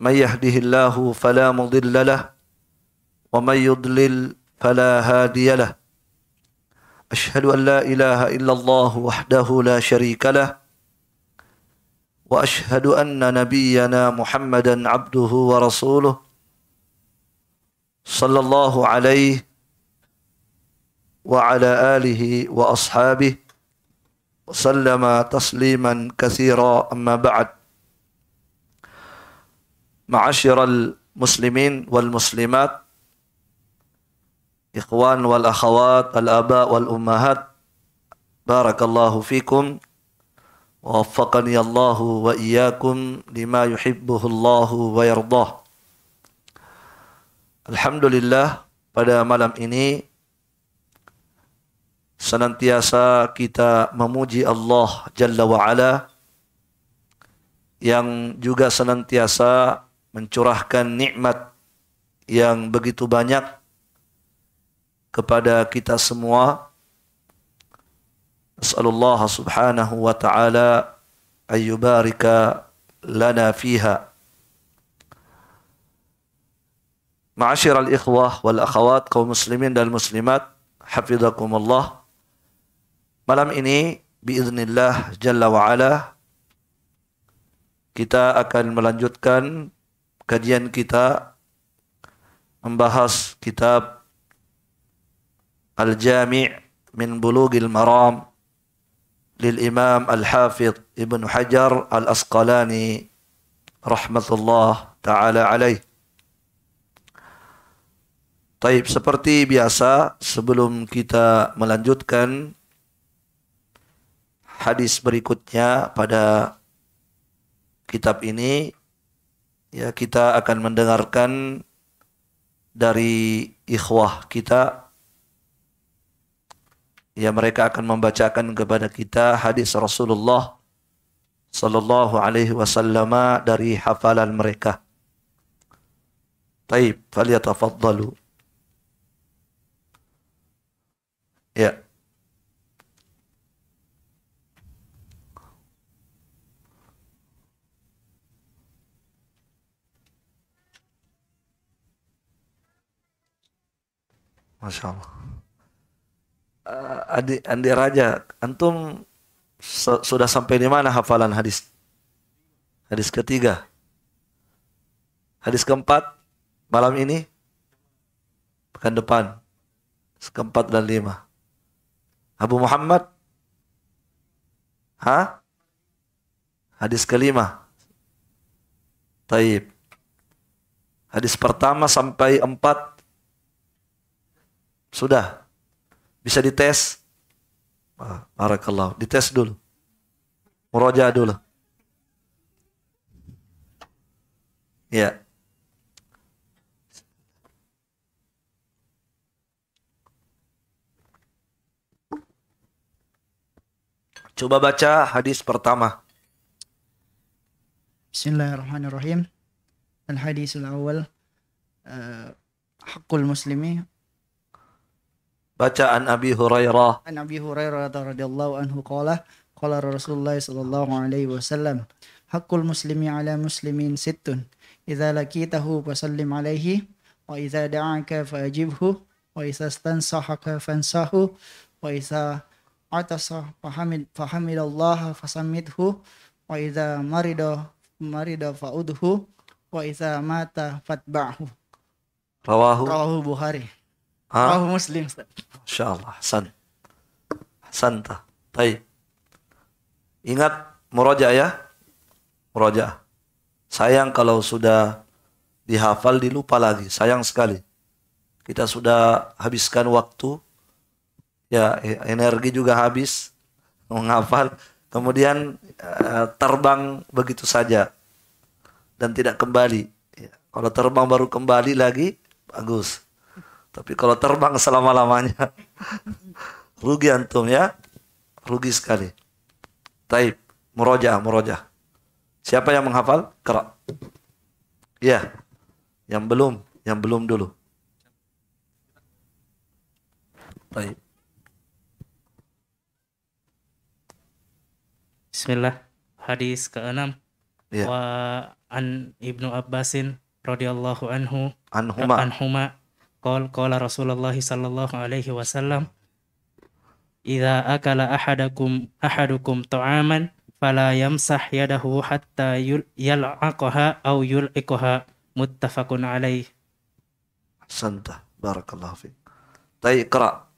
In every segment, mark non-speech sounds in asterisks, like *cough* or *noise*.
من يهده الله فلا مضل له ومن يضلل فلا هادي له أشهد أن لا إله إلا الله وحده لا شريك له وأشهد أن نبينا محمدا عبده ورسوله صلى الله عليه وعلى آله وأصحابه وسلم تسليما كثيرا أما بعد ma'asyiral muslimin wal muslimat ikhwan wal akhawat al aba wal ummahat barakallahu fikum wa waffaqani Allahu wa iyyakum lima yuhibbuhu Allahu wa yardah Alhamdulillah pada malam ini senantiasa kita memuji Allah Jalla wa Ala yang juga senantiasa mencurahkan nikmat yang begitu banyak kepada kita semua. As'alullah subhanahu wa ta'ala ayyubarika lana fiha. Ma'asyir al-ikhwah wal-akhawat kaum muslimin dan muslimat. Allah. Malam ini biiznillah jalla wa'ala kita akan melanjutkan kajian kita membahas kitab Al-Jami' min Bulughil Maram lil Imam Al-Hafidh Ibn Hajar Al-Asqalani rahmatullah taala alaih. Taib seperti biasa sebelum kita melanjutkan hadis berikutnya pada kitab ini ya kita akan mendengarkan dari ikhwah kita ya mereka akan membacakan kepada kita hadis Rasulullah sallallahu alaihi wasallam dari hafalan mereka. Baik, falyatafaddalu. Ya. Masya Allah. Uh, eh, Andi, Andi Raja, antum so, sudah sampai di mana hafalan hadis? Hadis ketiga. Hadis keempat malam ini pekan depan. Keempat dan lima. Abu Muhammad ha? Hadis kelima. Taib. Hadis pertama sampai empat sudah. Bisa dites. Barakallah. Dites dulu. muraja dulu. Ya. Coba baca hadis pertama. Bismillahirrahmanirrahim. al hadis al awal. Uh, eh, hakul muslimi Bacaan Abi Hurairah. An Abi Hurairah radhiyallahu anhu qala qala Rasulullah sallallahu alaihi wasallam hakul muslimi ala muslimin sittun idza laqitahu fasallim alaihi wa idza da'aka fajibhu wa idza stansahaka fansahu wa idza atasa fahamid Allah, fasammithu wa idza marida marida faudhu wa idza mata fatba'hu rawahu rawahu Bukhari Ah, Muslim. Masya Allah, Hasan. Hasan, ingat muroja ya muroja sayang kalau sudah dihafal dilupa lagi sayang sekali kita sudah habiskan waktu ya e- energi juga habis *laughs* menghafal kemudian e, terbang begitu saja dan tidak kembali ya, kalau terbang baru kembali lagi bagus tapi kalau terbang selama-lamanya *laughs* rugi antum ya. Rugi sekali. Taib, Meroja, meroja. Siapa yang menghafal? Kera. Ya. Yang belum, yang belum dulu. Baik. Bismillah. Hadis ke-6. Ya. Wa an Ibnu Abbasin radhiyallahu anhu anhuma anhuma قال قال رسول الله صلى الله عليه وسلم إذا أكل أحدكم أحدكم طعاما فلا يمسح يده حتى يلعقها أو يلعقها متفق عليه أحسنت بارك الله فيك طيب اقرأ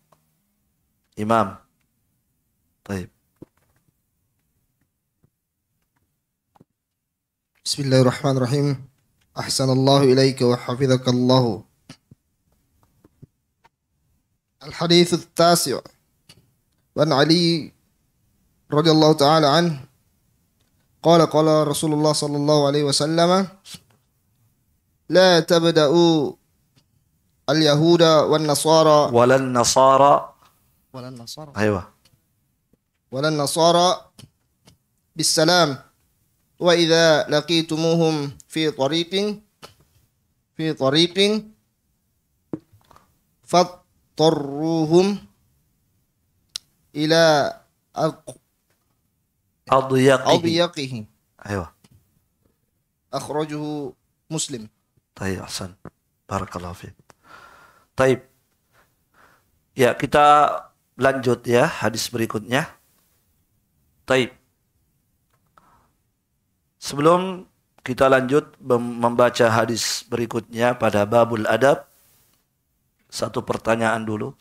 إمام طيب بسم الله الرحمن الرحيم أحسن الله إليك وحفظك الله الحديث التاسع عن علي رضي الله تعالى عنه قال قال رسول الله صلى الله عليه وسلم لا تبدأوا اليهود والنصارى ولا النصارى ولا النصارى أيوة ولا النصارى بالسلام وإذا لقيتموهم في طريق في طريق فط tadtarruhum ila adyaqihi ayo akhrajuhu muslim tayyib hasan barakallahu fiik tayyib ya kita lanjut ya hadis berikutnya tayyib Sebelum kita lanjut membaca hadis berikutnya pada babul adab, satu pertanyaan dulu.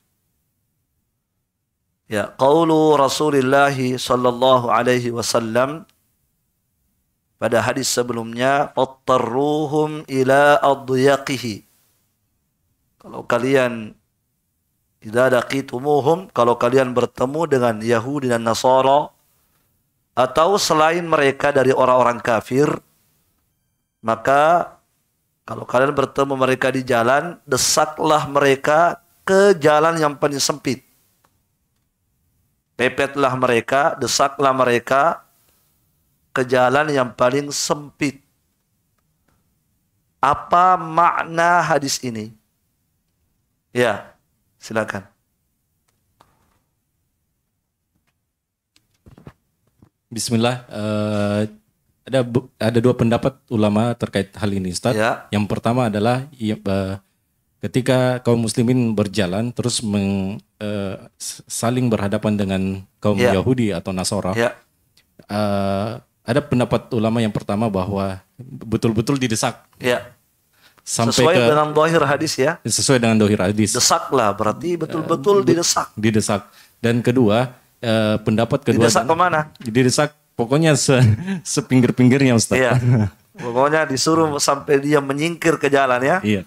Ya, qaulu Rasulullah sallallahu alaihi wasallam pada hadis sebelumnya fattaruhum ila adyaqihi. Kalau kalian tidak ada kitumuhum kalau kalian bertemu dengan Yahudi dan Nasara atau selain mereka dari orang-orang kafir maka kalau kalian bertemu mereka di jalan, desaklah mereka ke jalan yang paling sempit. Pepetlah mereka, desaklah mereka ke jalan yang paling sempit. Apa makna hadis ini? Ya, silakan. Bismillah, uh, ada ada dua pendapat ulama terkait hal ini, Ustaz. Ya. Yang pertama adalah ya, ketika kaum muslimin berjalan terus meng, uh, saling berhadapan dengan kaum ya. Yahudi atau Nasara. Ya. Uh, ada pendapat ulama yang pertama bahwa betul-betul didesak. Ya. Sampai sesuai ke, dengan dohir hadis ya. Sesuai dengan dohir hadis. Desaklah berarti betul-betul uh, didesak. Didesak. Dan kedua, uh, pendapat kedua. Didesak kemana? Didesak Pokoknya se sepinggir-pinggirnya Ustaz. Iya. *laughs* Pokoknya disuruh sampai dia menyingkir ke jalan ya. Iya.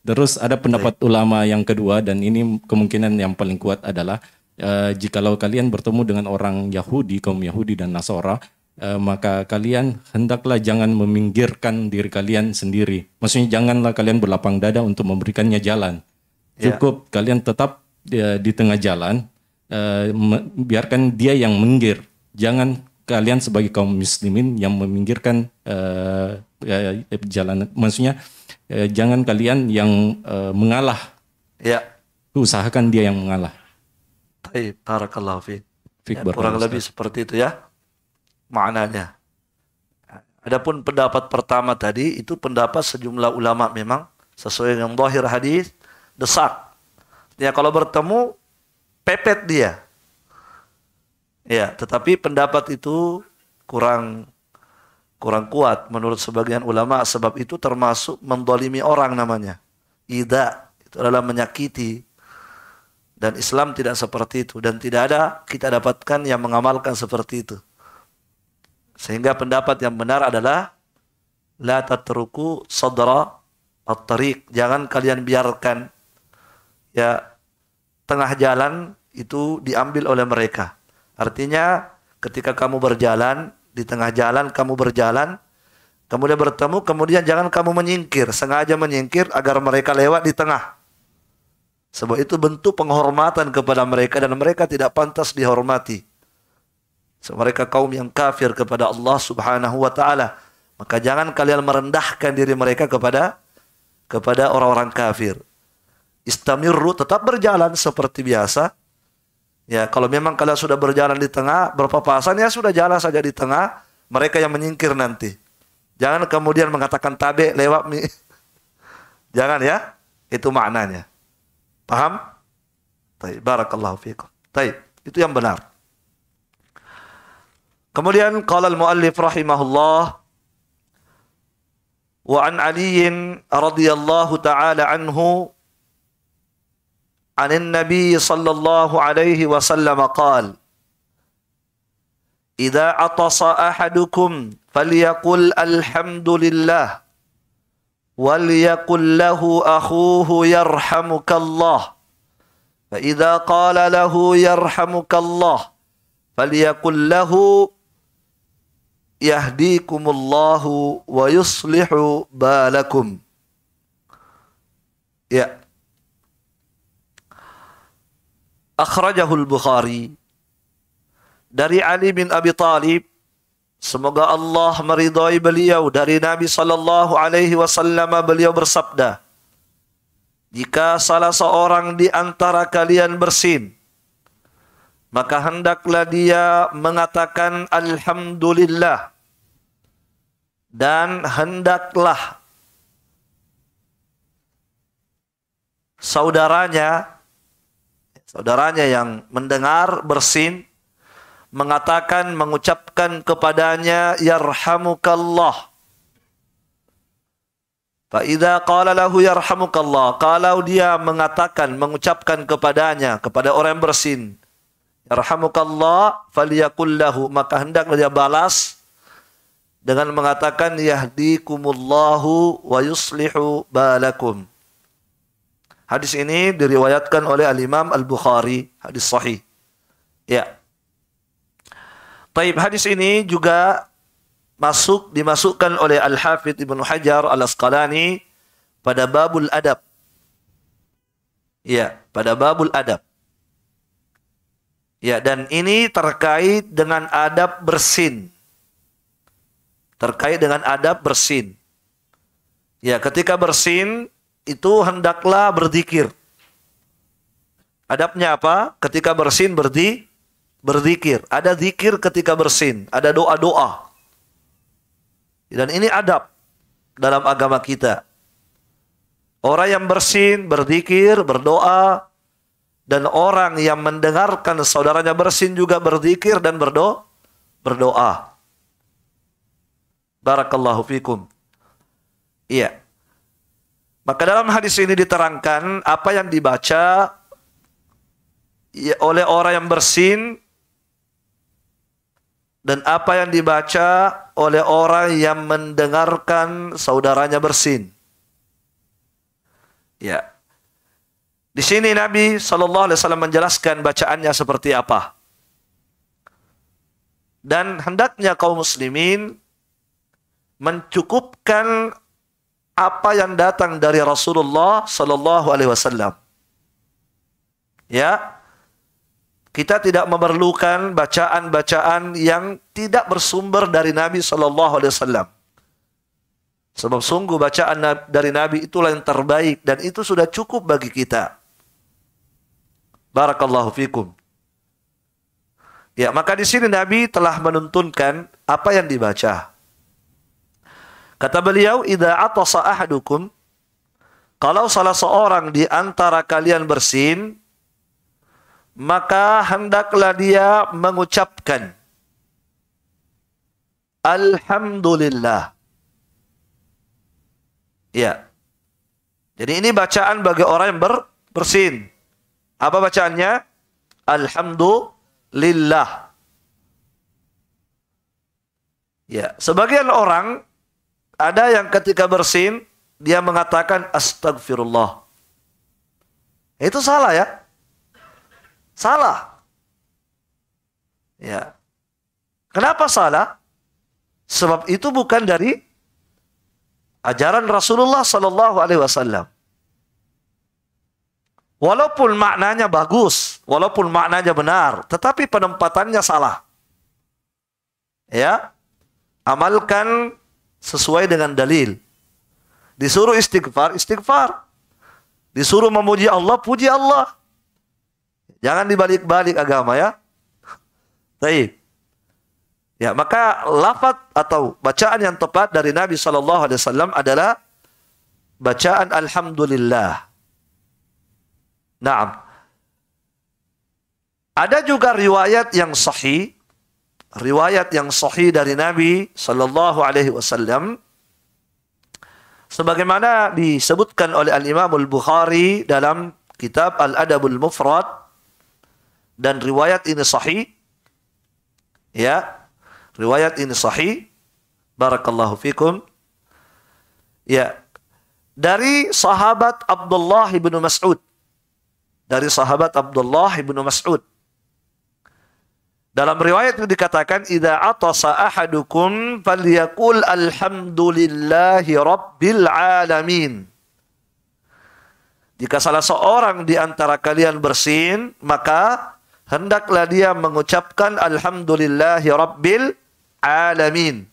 Terus ada pendapat Oke. ulama yang kedua dan ini kemungkinan yang paling kuat adalah e, jikalau kalian bertemu dengan orang Yahudi, kaum Yahudi dan Nasora, eh, maka kalian hendaklah jangan meminggirkan diri kalian sendiri. Maksudnya janganlah kalian berlapang dada untuk memberikannya jalan. Iya. Cukup kalian tetap eh, di tengah jalan, biarkan dia yang menggir. Jangan kalian sebagai kaum muslimin yang meminggirkan uh, eh, eh, eh, jalan maksudnya uh, jangan kalian yang uh, mengalah ya usahakan dia yang mengalah Baik, barakallahu fi. Ya, kurang lebih seperti itu ya maknanya. Adapun pendapat pertama tadi itu pendapat sejumlah ulama memang sesuai dengan zahir hadis desak. Ya kalau bertemu pepet dia. Ya, tetapi pendapat itu kurang kurang kuat menurut sebagian ulama sebab itu termasuk mendolimi orang namanya. Ida itu adalah menyakiti dan Islam tidak seperti itu dan tidak ada kita dapatkan yang mengamalkan seperti itu. Sehingga pendapat yang benar adalah la tatruku sadra at-tariq. Jangan kalian biarkan ya tengah jalan itu diambil oleh mereka. Artinya ketika kamu berjalan, di tengah jalan kamu berjalan, kemudian bertemu, kemudian jangan kamu menyingkir, sengaja menyingkir agar mereka lewat di tengah. Sebab itu bentuk penghormatan kepada mereka dan mereka tidak pantas dihormati. Sebab mereka kaum yang kafir kepada Allah Subhanahu wa taala. Maka jangan kalian merendahkan diri mereka kepada kepada orang-orang kafir. Istamirru tetap berjalan seperti biasa Ya, kalau memang kalian sudah berjalan di tengah, berpapasan ya sudah jalan saja di tengah, mereka yang menyingkir nanti. Jangan kemudian mengatakan tabe lewat mi. *laughs* Jangan ya. Itu maknanya. Paham? Baik, barakallahu fiikum. Baik, itu yang benar. Kemudian qala al-muallif rahimahullah wa an Ali radhiyallahu taala anhu عن النبي صلى الله عليه وسلم قال إذا عطس أحدكم فليقل الحمد لله وليقل له أخوه يرحمك الله فإذا قال له يرحمك الله فليقل له يهديكم الله ويصلح بالكم. يا akhrajahul Bukhari dari Ali bin Abi Talib semoga Allah meridhai beliau dari Nabi sallallahu alaihi wasallam beliau bersabda jika salah seorang di antara kalian bersin maka hendaklah dia mengatakan alhamdulillah dan hendaklah saudaranya saudaranya yang mendengar bersin mengatakan mengucapkan kepadanya yarhamukallah Fa'idha qala lahu yarhamukallah. Kalau dia mengatakan, mengucapkan kepadanya, kepada orang yang bersin. Yarhamukallah faliyakul lahu. Maka hendaklah dia balas dengan mengatakan yahdikumullahu wa yuslihu balakum. Hadis ini diriwayatkan oleh Al-Imam Al-Bukhari, hadis sahih. Ya. Taib hadis ini juga masuk dimasukkan oleh Al-Hafidh Ibn Hajar Al-Asqalani pada babul adab. Ya, pada babul adab. Ya, dan ini terkait dengan adab bersin. Terkait dengan adab bersin. Ya, ketika bersin itu hendaklah berzikir. Adabnya apa? Ketika bersin berdi berzikir. Ada zikir ketika bersin, ada doa-doa. Dan ini adab dalam agama kita. Orang yang bersin, berzikir, berdoa dan orang yang mendengarkan saudaranya bersin juga berzikir dan berdoa. Berdoa. Barakallahu fikum. Iya. Maka dalam hadis ini diterangkan apa yang dibaca ya, oleh orang yang bersin dan apa yang dibaca oleh orang yang mendengarkan saudaranya bersin. Ya. Di sini Nabi Shallallahu Alaihi Wasallam menjelaskan bacaannya seperti apa. Dan hendaknya kaum muslimin mencukupkan apa yang datang dari Rasulullah sallallahu alaihi wasallam. Ya. Kita tidak memerlukan bacaan-bacaan yang tidak bersumber dari Nabi sallallahu alaihi wasallam. Sebab sungguh bacaan dari Nabi itulah yang terbaik dan itu sudah cukup bagi kita. Barakallahu fikum. Ya, maka di sini Nabi telah menuntunkan apa yang dibaca. Kata beliau, "Idza atasa ahadukum" Kalau salah seorang di antara kalian bersin, maka hendaklah dia mengucapkan Alhamdulillah. Ya. Jadi ini bacaan bagi orang yang ber, bersin. Apa bacaannya? Alhamdulillah. Ya, sebagian orang ada yang ketika bersin, dia mengatakan astagfirullah. Itu salah ya. Salah. Ya. Kenapa salah? Sebab itu bukan dari ajaran Rasulullah Sallallahu Alaihi Wasallam. Walaupun maknanya bagus, walaupun maknanya benar, tetapi penempatannya salah. Ya, amalkan sesuai dengan dalil. Disuruh istighfar, istighfar. Disuruh memuji Allah, puji Allah. Jangan dibalik-balik agama ya. Baik. Ya, maka lafaz atau bacaan yang tepat dari Nabi sallallahu alaihi wasallam adalah bacaan alhamdulillah. Naam. Ada juga riwayat yang sahih riwayat yang sahih dari Nabi Shallallahu Alaihi Wasallam sebagaimana disebutkan oleh Al Imam Al Bukhari dalam kitab Al Adabul Mufrad dan riwayat ini sahih ya riwayat ini sahih barakallahu fikum ya dari sahabat Abdullah bin Mas'ud dari sahabat Abdullah bin Mas'ud dalam riwayat itu dikatakan idza atasa ahadukum falyakul alhamdulillahi rabbil alamin. Jika salah seorang di antara kalian bersin, maka hendaklah dia mengucapkan alhamdulillahi rabbil alamin.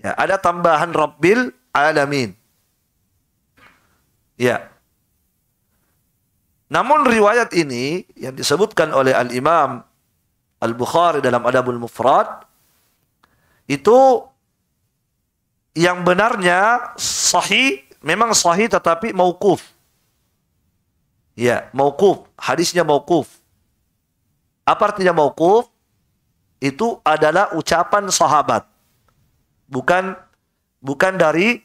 Ya, ada tambahan rabbil alamin. Ya. Namun riwayat ini yang disebutkan oleh Al-Imam Al-Bukhari dalam Adabul Mufrad itu yang benarnya sahih memang sahih tetapi mauquf. Ya, mauquf, hadisnya mauquf. Apa artinya mauquf? Itu adalah ucapan sahabat. Bukan bukan dari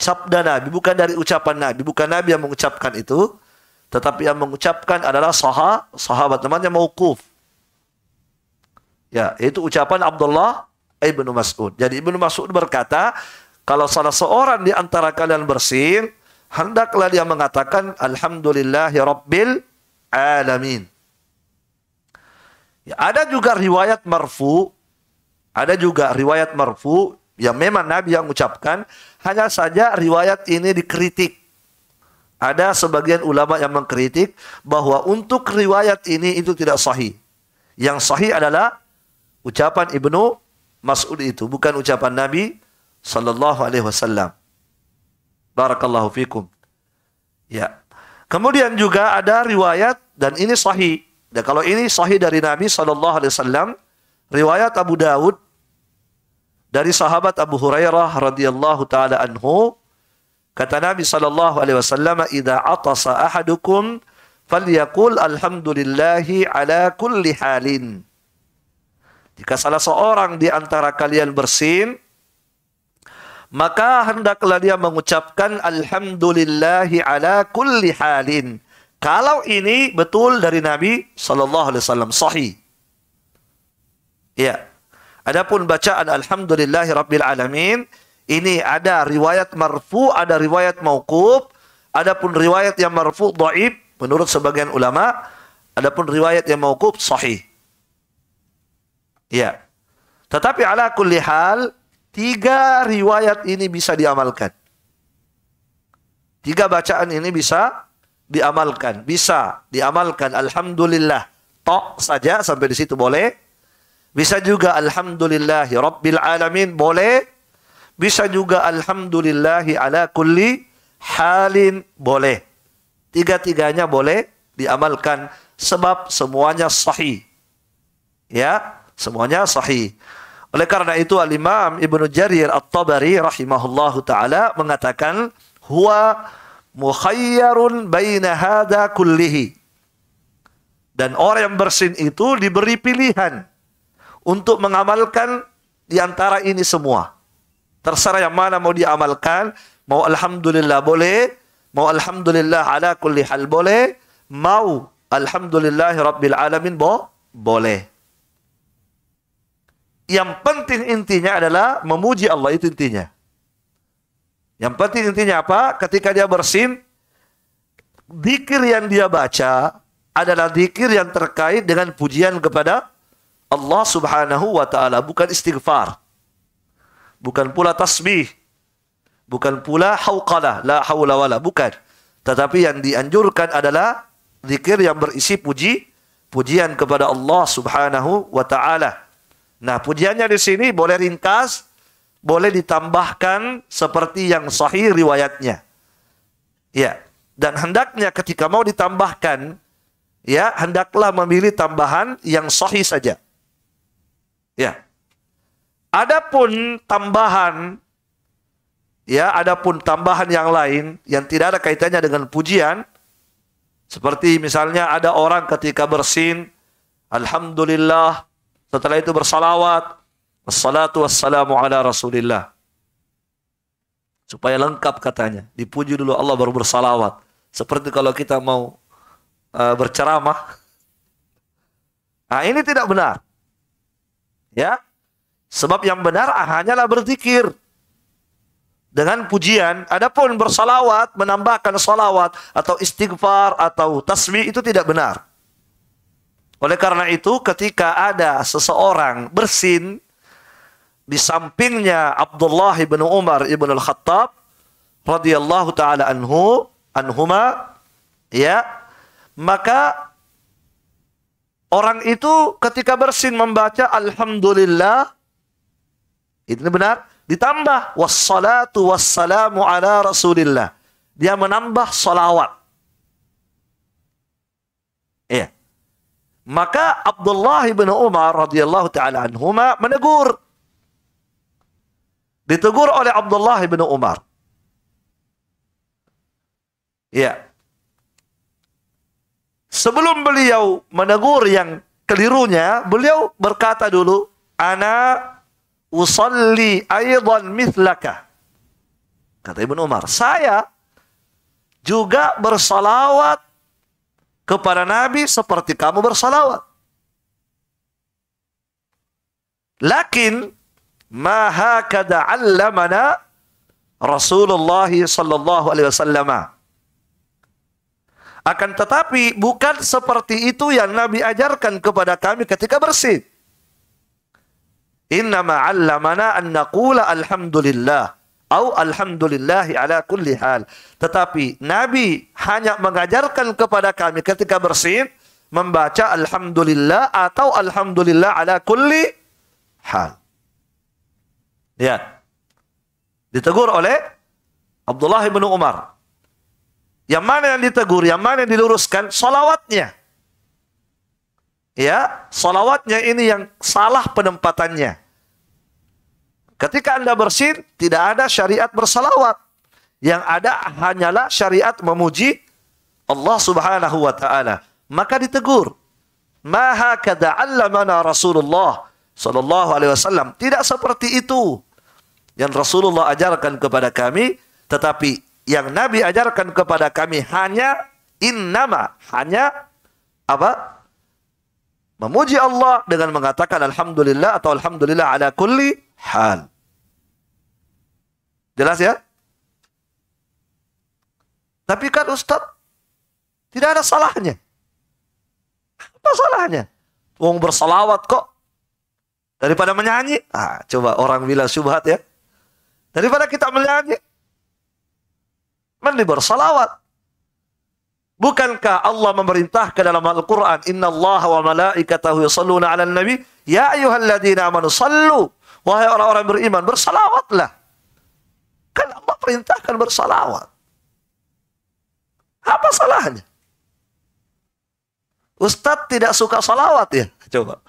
sabda Nabi, bukan dari ucapan Nabi, bukan Nabi yang mengucapkan itu, tetapi yang mengucapkan adalah sahabat, sahabat namanya mauquf. Ya, itu ucapan Abdullah Ibnu Mas'ud. Jadi Ibnu Mas'ud berkata, kalau salah seorang di antara kalian bersin, hendaklah dia mengatakan alhamdulillah ya rabbil alamin. Ya, ada juga riwayat marfu, ada juga riwayat marfu yang memang Nabi yang mengucapkan, hanya saja riwayat ini dikritik. Ada sebagian ulama yang mengkritik bahwa untuk riwayat ini itu tidak sahih. Yang sahih adalah ucapan Ibnu Mas'ud itu, bukan ucapan Nabi sallallahu alaihi wasallam. Barakallahu fikum. Ya. Kemudian juga ada riwayat dan ini sahih. Dan kalau ini sahih dari Nabi sallallahu alaihi wasallam, riwayat Abu Dawud dari sahabat Abu Hurairah radhiyallahu taala anhu kata Nabi sallallahu alaihi wasallam idza atasa ahadukum falyaqul alhamdulillahi ala kulli halin jika salah seorang di antara kalian bersin, maka hendaklah dia mengucapkan alhamdulillahi ala kulli halin. Kalau ini betul dari Nabi sallallahu alaihi wasallam sahih. Ya. Adapun bacaan alhamdulillahi rabbil alamin ini ada riwayat marfu, ada riwayat mauquf, adapun riwayat yang marfu dhaif menurut sebagian ulama, adapun riwayat yang mauquf sahih. Ya. Tetapi ala kulli hal, tiga riwayat ini bisa diamalkan. Tiga bacaan ini bisa diamalkan. Bisa diamalkan. Alhamdulillah. Tok saja sampai di situ boleh. Bisa juga Alhamdulillah Rabbil Alamin boleh. Bisa juga Alhamdulillah. ala kulli halin boleh. Tiga-tiganya boleh diamalkan sebab semuanya sahih. Ya, Semuanya sahih. Oleh karena itu Al-Imam Ibnu Jarir At-Tabari rahimahullahu taala mengatakan huwa mukhayyarun baina hada kullihi. Dan orang yang bersin itu diberi pilihan untuk mengamalkan di antara ini semua. Terserah yang mana mau diamalkan, mau alhamdulillah boleh, mau alhamdulillah ala kulli hal boleh, mau alhamdulillah rabbil alamin bo boleh. Yang penting intinya adalah memuji Allah itu intinya. Yang penting intinya apa? Ketika dia bersin, dikir yang dia baca adalah dikir yang terkait dengan pujian kepada Allah subhanahu wa ta'ala. Bukan istighfar. Bukan pula tasbih. Bukan pula hawqalah. La hawla wala. Bukan. Tetapi yang dianjurkan adalah zikir yang berisi puji. Pujian kepada Allah subhanahu wa ta'ala. Nah, pujiannya di sini boleh ringkas, boleh ditambahkan seperti yang sahih riwayatnya. Ya, dan hendaknya ketika mau ditambahkan, ya, hendaklah memilih tambahan yang sahih saja. Ya. Adapun tambahan ya, adapun tambahan yang lain yang tidak ada kaitannya dengan pujian seperti misalnya ada orang ketika bersin, alhamdulillah setelah itu bersalawat. Wassalatu wassalamu ala rasulillah. Supaya lengkap katanya. Dipuji dulu Allah baru bersalawat. Seperti kalau kita mau uh, berceramah. Nah ini tidak benar. Ya. Sebab yang benar hanyalah berzikir dengan pujian. Adapun bersalawat, menambahkan salawat atau istighfar atau tasbih itu tidak benar. Oleh karena itu ketika ada seseorang bersin di sampingnya Abdullah ibn Umar ibn al-Khattab radhiyallahu taala anhu anhuma ya maka orang itu ketika bersin membaca alhamdulillah ini benar ditambah wassalatu wassalamu ala rasulillah dia menambah salawat ya maka Abdullah bin Umar radhiyallahu taala anhuma menegur. Ditegur oleh Abdullah bin Umar. Ya. Sebelum beliau menegur yang kelirunya, beliau berkata dulu, "Ana usalli aidan mithlaka." Kata Ibnu Umar, "Saya juga bersalawat kepada Nabi seperti kamu bersalawat. Lakin ma hakada 'allamana Rasulullah sallallahu alaihi wasallam. Akan tetapi bukan seperti itu yang Nabi ajarkan kepada kami ketika bersin. Innama 'allamana an naqula alhamdulillah au alhamdulillah ala kulli hal. Tetapi Nabi hanya mengajarkan kepada kami ketika bersin membaca alhamdulillah atau alhamdulillah ala kulli hal. Lihat. Ya. Ditegur oleh Abdullah bin Umar. Yang mana yang ditegur, yang mana yang diluruskan? Salawatnya. Ya, salawatnya ini yang salah penempatannya. Ketika Anda bersin, tidak ada syariat bersalawat. Yang ada hanyalah syariat memuji Allah subhanahu wa ta'ala. Maka ditegur. Maha kada'allamana Rasulullah sallallahu alaihi wasallam. Tidak seperti itu. Yang Rasulullah ajarkan kepada kami. Tetapi yang Nabi ajarkan kepada kami hanya innama. Hanya apa? memuji Allah dengan mengatakan alhamdulillah atau alhamdulillah ala kulli hal. Jelas ya? Tapi kan Ustaz, tidak ada salahnya. Apa salahnya? Wong bersalawat kok. Daripada menyanyi. Ah, coba orang bilang syubhat ya. Daripada kita menyanyi. Mending bersalawat. Bukankah Allah memerintah dalam Al-Quran, Inna Allah wa malaikatahu yusalluna ala nabi, Ya ayuhalladzina amanu sallu, wahai orang-orang beriman, bersalawatlah. Kan Allah perintahkan bersalawat. Apa salahnya? Ustaz tidak suka salawat ya? Coba.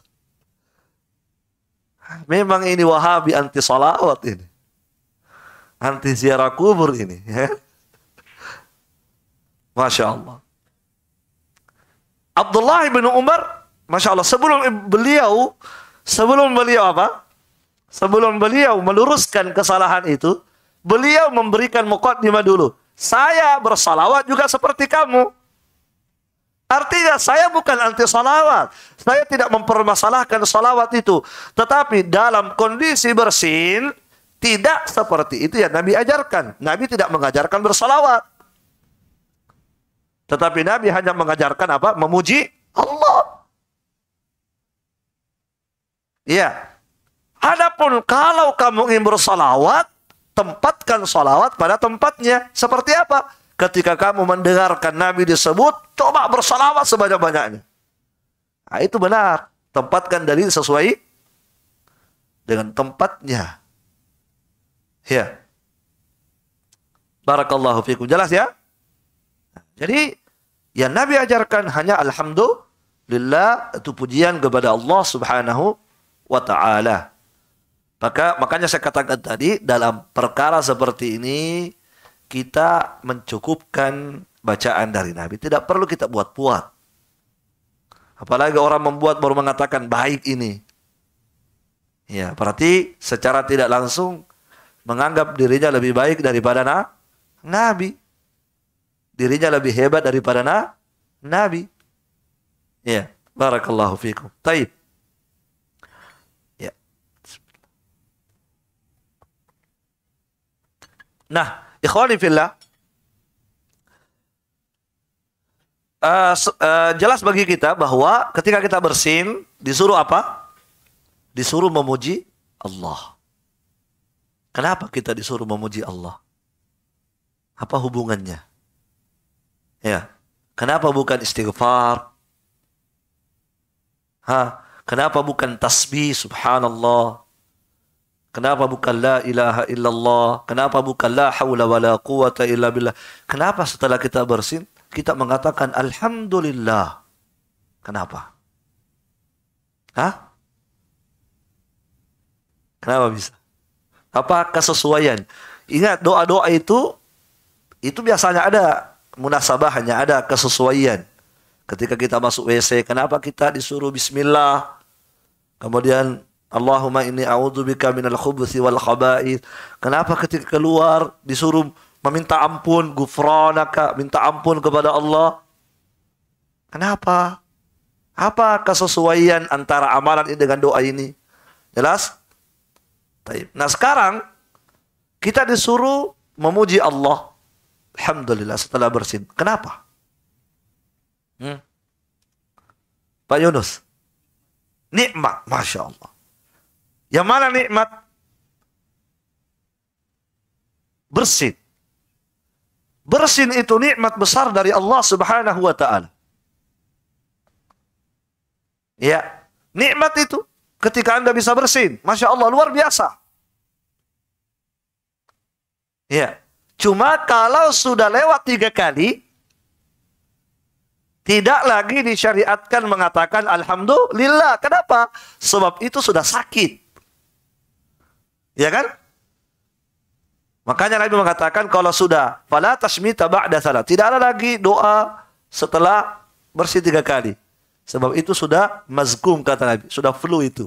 Memang ini wahabi anti salawat ini. Anti ziarah kubur ini. Ya? Masya Allah. Abdullah bin Umar, masya Allah, sebelum beliau, sebelum beliau apa? Sebelum beliau meluruskan kesalahan itu, beliau memberikan mukadimah dulu. Saya bersalawat juga seperti kamu. Artinya saya bukan anti salawat. Saya tidak mempermasalahkan salawat itu. Tetapi dalam kondisi bersin, tidak seperti itu yang Nabi ajarkan. Nabi tidak mengajarkan bersalawat. Tetapi Nabi hanya mengajarkan apa? Memuji Allah. Iya. Adapun kalau kamu ingin bersolawat, tempatkan salawat pada tempatnya. Seperti apa? Ketika kamu mendengarkan Nabi disebut, coba bersalawat sebanyak-banyaknya. Nah, itu benar. Tempatkan dalil sesuai dengan tempatnya. Ya. Barakallahu fikum. Jelas ya? Jadi yang Nabi ajarkan hanya alhamdulillah itu pujian kepada Allah Subhanahu wa taala. Maka makanya saya katakan tadi dalam perkara seperti ini kita mencukupkan bacaan dari Nabi, tidak perlu kita buat-buat. Apalagi orang membuat baru mengatakan baik ini. Ya, berarti secara tidak langsung menganggap dirinya lebih baik daripada Nabi dirinya lebih hebat daripada na Nabi. Ya, barakallahu fikum. Taib. Ya. Nah, ikhwani fillah. Uh, uh, jelas bagi kita bahwa ketika kita bersin disuruh apa? Disuruh memuji Allah. Kenapa kita disuruh memuji Allah? Apa hubungannya? Ya. Kenapa bukan istighfar? Ha? Kenapa bukan tasbih subhanallah? Kenapa bukan la ilaha illallah? Kenapa bukan la hawla wa la quwata illa billah? Kenapa setelah kita bersin, kita mengatakan Alhamdulillah? Kenapa? Hah? Kenapa bisa? Apa kesesuaian? Ingat doa-doa itu, itu biasanya ada munasabah hanya ada kesesuaian. Ketika kita masuk WC, kenapa kita disuruh bismillah? Kemudian Allahumma inni a'udzubika minal khubuthi wal khaba'ith. Kenapa ketika keluar disuruh meminta ampun, gufranaka, minta ampun kepada Allah? Kenapa? Apa kesesuaian antara amalan ini dengan doa ini? Jelas? Taib. Nah sekarang kita disuruh memuji Allah. Alhamdulillah setelah bersin. Kenapa? Hmm? Pak Yunus. Nikmat, Masya Allah. Yang mana nikmat? Bersin. Bersin itu nikmat besar dari Allah Subhanahu wa taala. Ya, nikmat itu ketika Anda bisa bersin, Masya Allah luar biasa. Ya, Cuma kalau sudah lewat tiga kali, tidak lagi disyariatkan mengatakan Alhamdulillah. Kenapa? Sebab itu sudah sakit. Ya kan? Makanya Nabi mengatakan kalau sudah fala tasmita ba'da salat. Tidak ada lagi doa setelah bersih tiga kali. Sebab itu sudah mazkum kata Nabi. Sudah flu itu.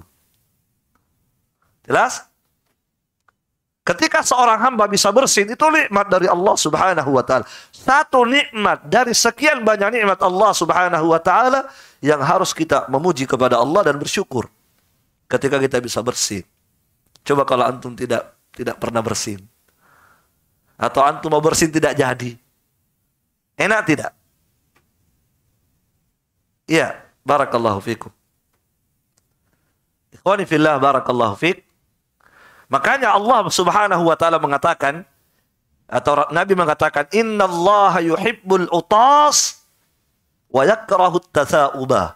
Jelas? Ketika seorang hamba bisa bersin, itu nikmat dari Allah subhanahu wa ta'ala. Satu nikmat dari sekian banyak nikmat Allah subhanahu wa ta'ala yang harus kita memuji kepada Allah dan bersyukur. Ketika kita bisa bersin. Coba kalau antum tidak tidak pernah bersin. Atau antum mau bersin tidak jadi. Enak tidak? Iya, barakallahu fikum. Ikhwani fillah barakallahu fikum. Makanya Allah Subhanahu wa taala mengatakan atau Nabi mengatakan inna Allah yuhibbul utas wa yakrahu tathauba.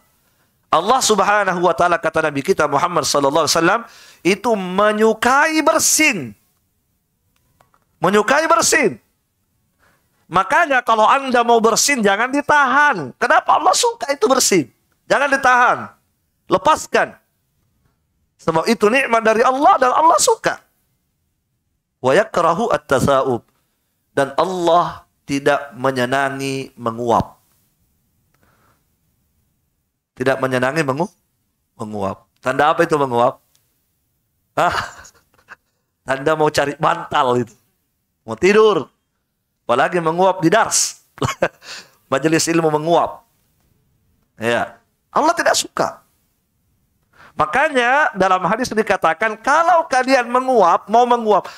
Allah Subhanahu wa taala kata Nabi kita Muhammad sallallahu alaihi wasallam itu menyukai bersin. Menyukai bersin. Makanya kalau Anda mau bersin jangan ditahan. Kenapa Allah suka itu bersin? Jangan ditahan. Lepaskan. Sebab itu nikmat dari Allah dan Allah suka. Wa yakrahu at-tasaub. Dan Allah tidak menyenangi menguap. Tidak menyenangi mengu menguap. Tanda apa itu menguap? Hah? *laughs* Tanda mau cari bantal itu. Mau tidur. Apalagi menguap di dars. *laughs* Majelis ilmu menguap. Ya. Allah tidak suka. Makanya dalam hadis dikatakan kalau kalian menguap, mau menguap,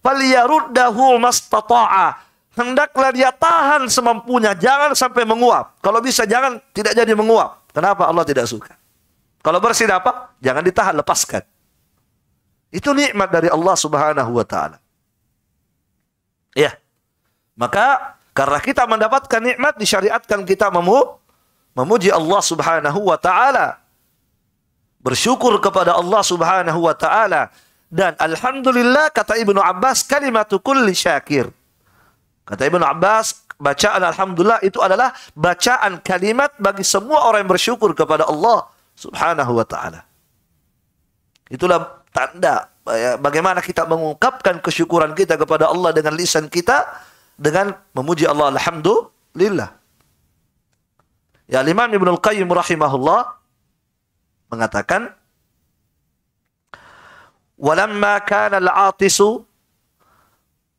mas mastata'a. Hendaklah dia tahan semampunya, jangan sampai menguap. Kalau bisa jangan tidak jadi menguap. Kenapa Allah tidak suka? Kalau bersih apa? Jangan ditahan, lepaskan. Itu nikmat dari Allah Subhanahu wa taala. Ya. Maka karena kita mendapatkan nikmat disyariatkan kita memu memuji Allah Subhanahu wa taala bersyukur kepada Allah Subhanahu wa taala dan alhamdulillah kata Ibnu Abbas kalimatu kulli syakir. Kata Ibnu Abbas bacaan alhamdulillah itu adalah bacaan kalimat bagi semua orang yang bersyukur kepada Allah Subhanahu wa taala. Itulah tanda eh, bagaimana kita mengungkapkan kesyukuran kita kepada Allah dengan lisan kita dengan memuji Allah alhamdulillah. Ya Imam Ibnu Al-Qayyim rahimahullah mengatakan walamma kana al-atisu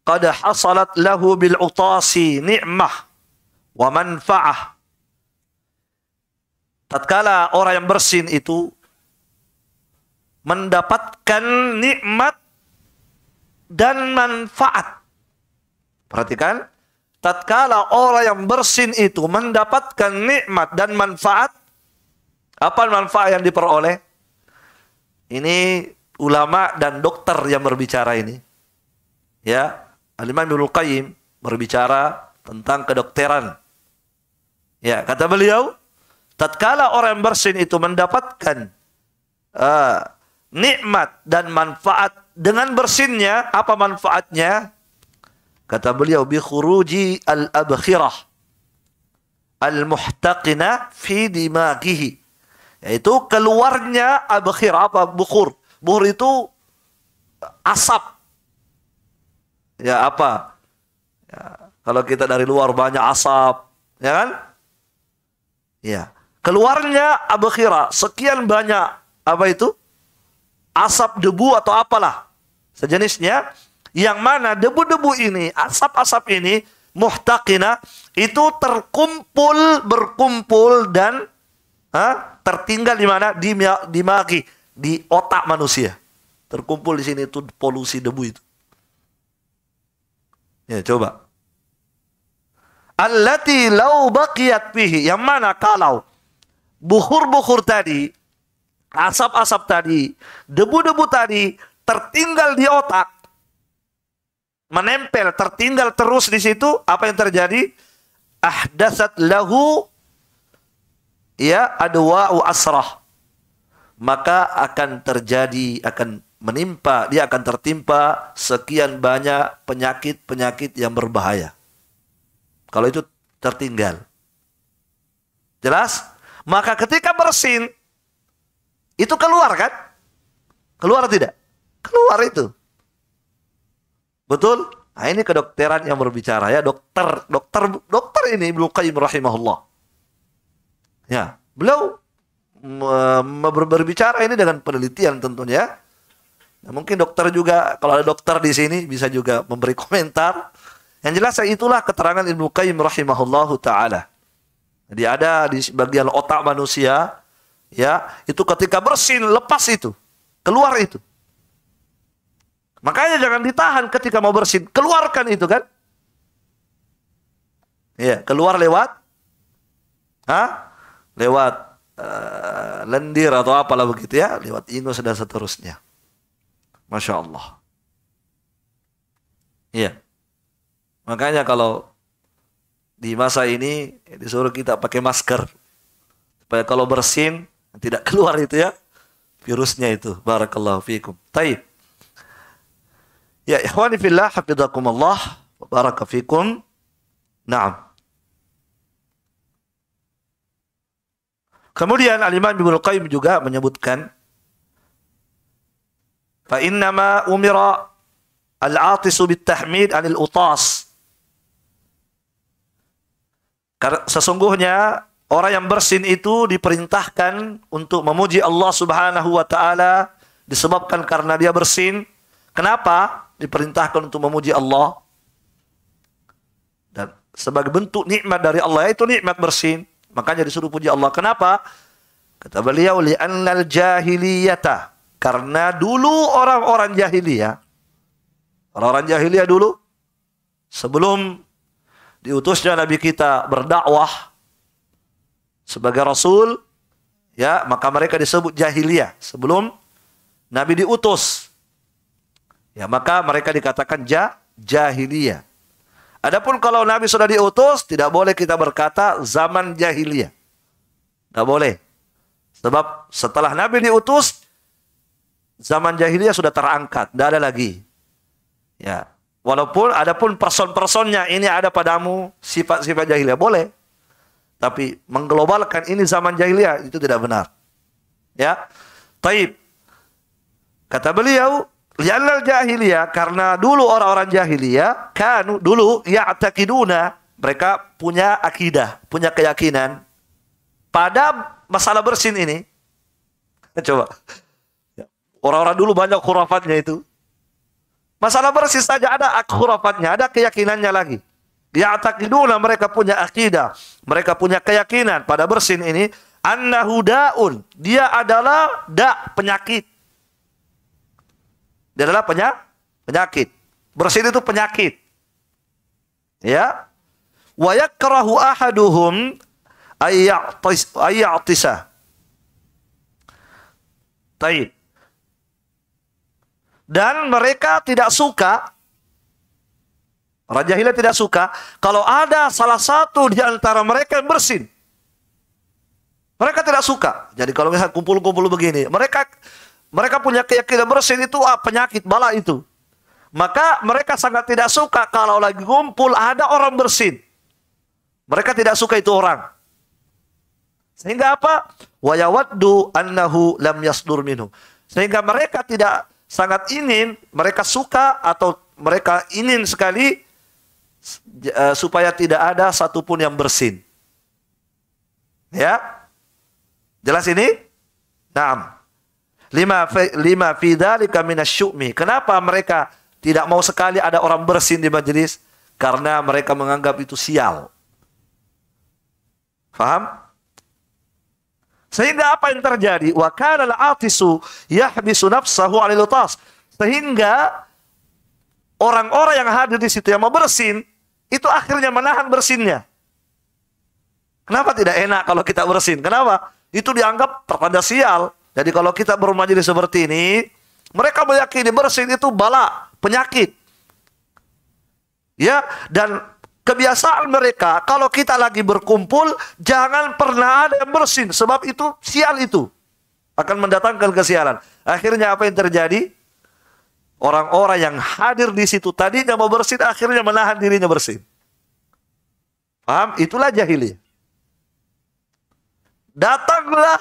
qad hasalat lahu bil utasi ni'mah wa manfa'ah tatkala orang yang bersin itu mendapatkan nikmat dan manfaat perhatikan tatkala orang yang bersin itu mendapatkan nikmat dan manfaat apa manfaat yang diperoleh? Ini ulama dan dokter yang berbicara ini. Ya, Al-Imam Ibnu Qayyim berbicara tentang kedokteran. Ya, kata beliau, tatkala orang yang bersin itu mendapatkan uh, nikmat dan manfaat dengan bersinnya, apa manfaatnya? Kata beliau, bi khuruji al-abkhirah al-muhtaqina fi dimagihi yaitu keluarnya abakhir apa bukhur. Bukhur itu asap. Ya apa? Ya, kalau kita dari luar banyak asap, ya kan? Ya. Keluarnya abkhira sekian banyak apa itu? Asap debu atau apalah sejenisnya yang mana debu-debu ini, asap-asap ini muhtaqina itu terkumpul berkumpul dan Hah? tertinggal di mana? Di di maki, di otak manusia. Terkumpul di sini itu polusi debu itu. Ya, coba. Allati lau baqiyat fihi, yang mana kalau buhur-buhur tadi, asap-asap tadi, debu-debu tadi tertinggal di otak, menempel, tertinggal terus di situ, apa yang terjadi? Ahdasat lahu ya adwa'u asrah maka akan terjadi akan menimpa dia akan tertimpa sekian banyak penyakit-penyakit yang berbahaya kalau itu tertinggal jelas maka ketika bersin itu keluar kan keluar tidak keluar itu betul nah ini kedokteran yang berbicara ya dokter dokter dokter ini Ibnu Qayyim rahimahullah Ya, beliau berbicara ini dengan penelitian tentunya. Nah, mungkin dokter juga kalau ada dokter di sini bisa juga memberi komentar. Yang jelas ya, itulah keterangan Ibnu Qayyim rahimahullahu taala. Jadi ada di bagian otak manusia ya, itu ketika bersin lepas itu, keluar itu. Makanya jangan ditahan ketika mau bersin, keluarkan itu kan. Ya, keluar lewat Hah? lewat uh, lendir atau apalah begitu ya, lewat ingus dan seterusnya. Masya Allah. Iya. Makanya kalau di masa ini disuruh kita pakai masker. Supaya kalau bersin tidak keluar itu ya virusnya itu. Barakallahu fiikum. Taib. Ya ikhwani fillah hafizakumullah wa baraka Naam. Kemudian Al-Imam Ibnu Qayyim juga menyebutkan fa innama umira al-atisu bitahmid anil utas sesungguhnya orang yang bersin itu diperintahkan untuk memuji Allah Subhanahu wa taala disebabkan karena dia bersin. Kenapa diperintahkan untuk memuji Allah? Dan sebagai bentuk nikmat dari Allah itu nikmat bersin. Makanya disuruh puji Allah. Kenapa? Kata beliau li'annal jahiliyata. Karena dulu orang-orang jahiliyah orang-orang jahiliyah dulu sebelum diutusnya nabi kita berdakwah sebagai rasul ya maka mereka disebut jahiliyah sebelum nabi diutus ya maka mereka dikatakan jah jahiliyah Adapun kalau Nabi sudah diutus, tidak boleh kita berkata zaman jahiliyah. Tidak boleh. Sebab setelah Nabi diutus, zaman jahiliyah sudah terangkat, tidak ada lagi. Ya, walaupun adapun person-personnya ini ada padamu sifat-sifat jahiliyah boleh, tapi mengglobalkan ini zaman jahiliyah itu tidak benar. Ya, taib. Kata beliau, Lianal jahiliyah karena dulu orang-orang jahiliyah kan dulu ya ya'taqiduna mereka punya akidah, punya keyakinan pada masalah bersin ini. *laughs* Coba. Orang-orang dulu banyak khurafatnya itu. Masalah bersin saja ada khurafatnya, ada keyakinannya lagi. ya Ya'taqiduna mereka punya akidah, mereka punya keyakinan pada bersin ini annahu daun, dia adalah dak penyakit dia adalah penyak, penyakit. Bersin itu penyakit. Ya. Wa yakrahu ahaduhum ayya'tisa. Taib. Dan mereka tidak suka raja Hila tidak suka kalau ada salah satu di antara mereka yang bersin. Mereka tidak suka. Jadi kalau misalnya kumpul-kumpul begini, mereka mereka punya keyakinan bersin itu ah, penyakit bala itu. Maka mereka sangat tidak suka kalau lagi kumpul ada orang bersin. Mereka tidak suka itu orang. Sehingga apa? Wayawaddu annahu lam yasdur minhu. Sehingga mereka tidak sangat ingin, mereka suka atau mereka ingin sekali e, supaya tidak ada satupun yang bersin. Ya? Jelas ini? Naam. Lima lima fidali kami nasyumi. Kenapa mereka tidak mau sekali ada orang bersin di majelis? Karena mereka menganggap itu sial. Faham? Sehingga apa yang terjadi? Wa kana al-atisu yahbisu nafsahu alilutas Sehingga orang-orang yang hadir di situ yang mau bersin itu akhirnya menahan bersinnya. Kenapa tidak enak kalau kita bersin? Kenapa? Itu dianggap pertanda sial. Jadi kalau kita bermajlis seperti ini, mereka meyakini bersin itu bala, penyakit. Ya, dan kebiasaan mereka kalau kita lagi berkumpul jangan pernah ada yang bersin sebab itu sial itu akan mendatangkan kesialan. Akhirnya apa yang terjadi? Orang-orang yang hadir di situ tadinya mau bersin akhirnya menahan dirinya bersin. Paham? Itulah jahiliyah. Datanglah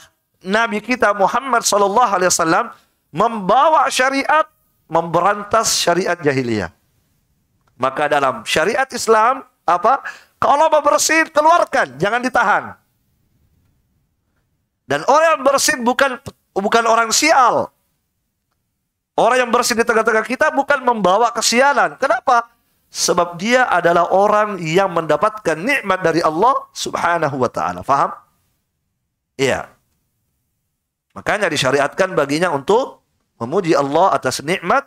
Nabi kita Muhammad SAW Alaihi Wasallam membawa syariat memberantas syariat jahiliyah. Maka dalam syariat Islam apa? Kalau mau bersin keluarkan, jangan ditahan. Dan orang yang bersin bukan bukan orang sial. Orang yang bersih di tengah-tengah kita bukan membawa kesialan. Kenapa? Sebab dia adalah orang yang mendapatkan nikmat dari Allah Subhanahu wa taala. Faham? Iya. Makanya disyariatkan baginya untuk memuji Allah atas nikmat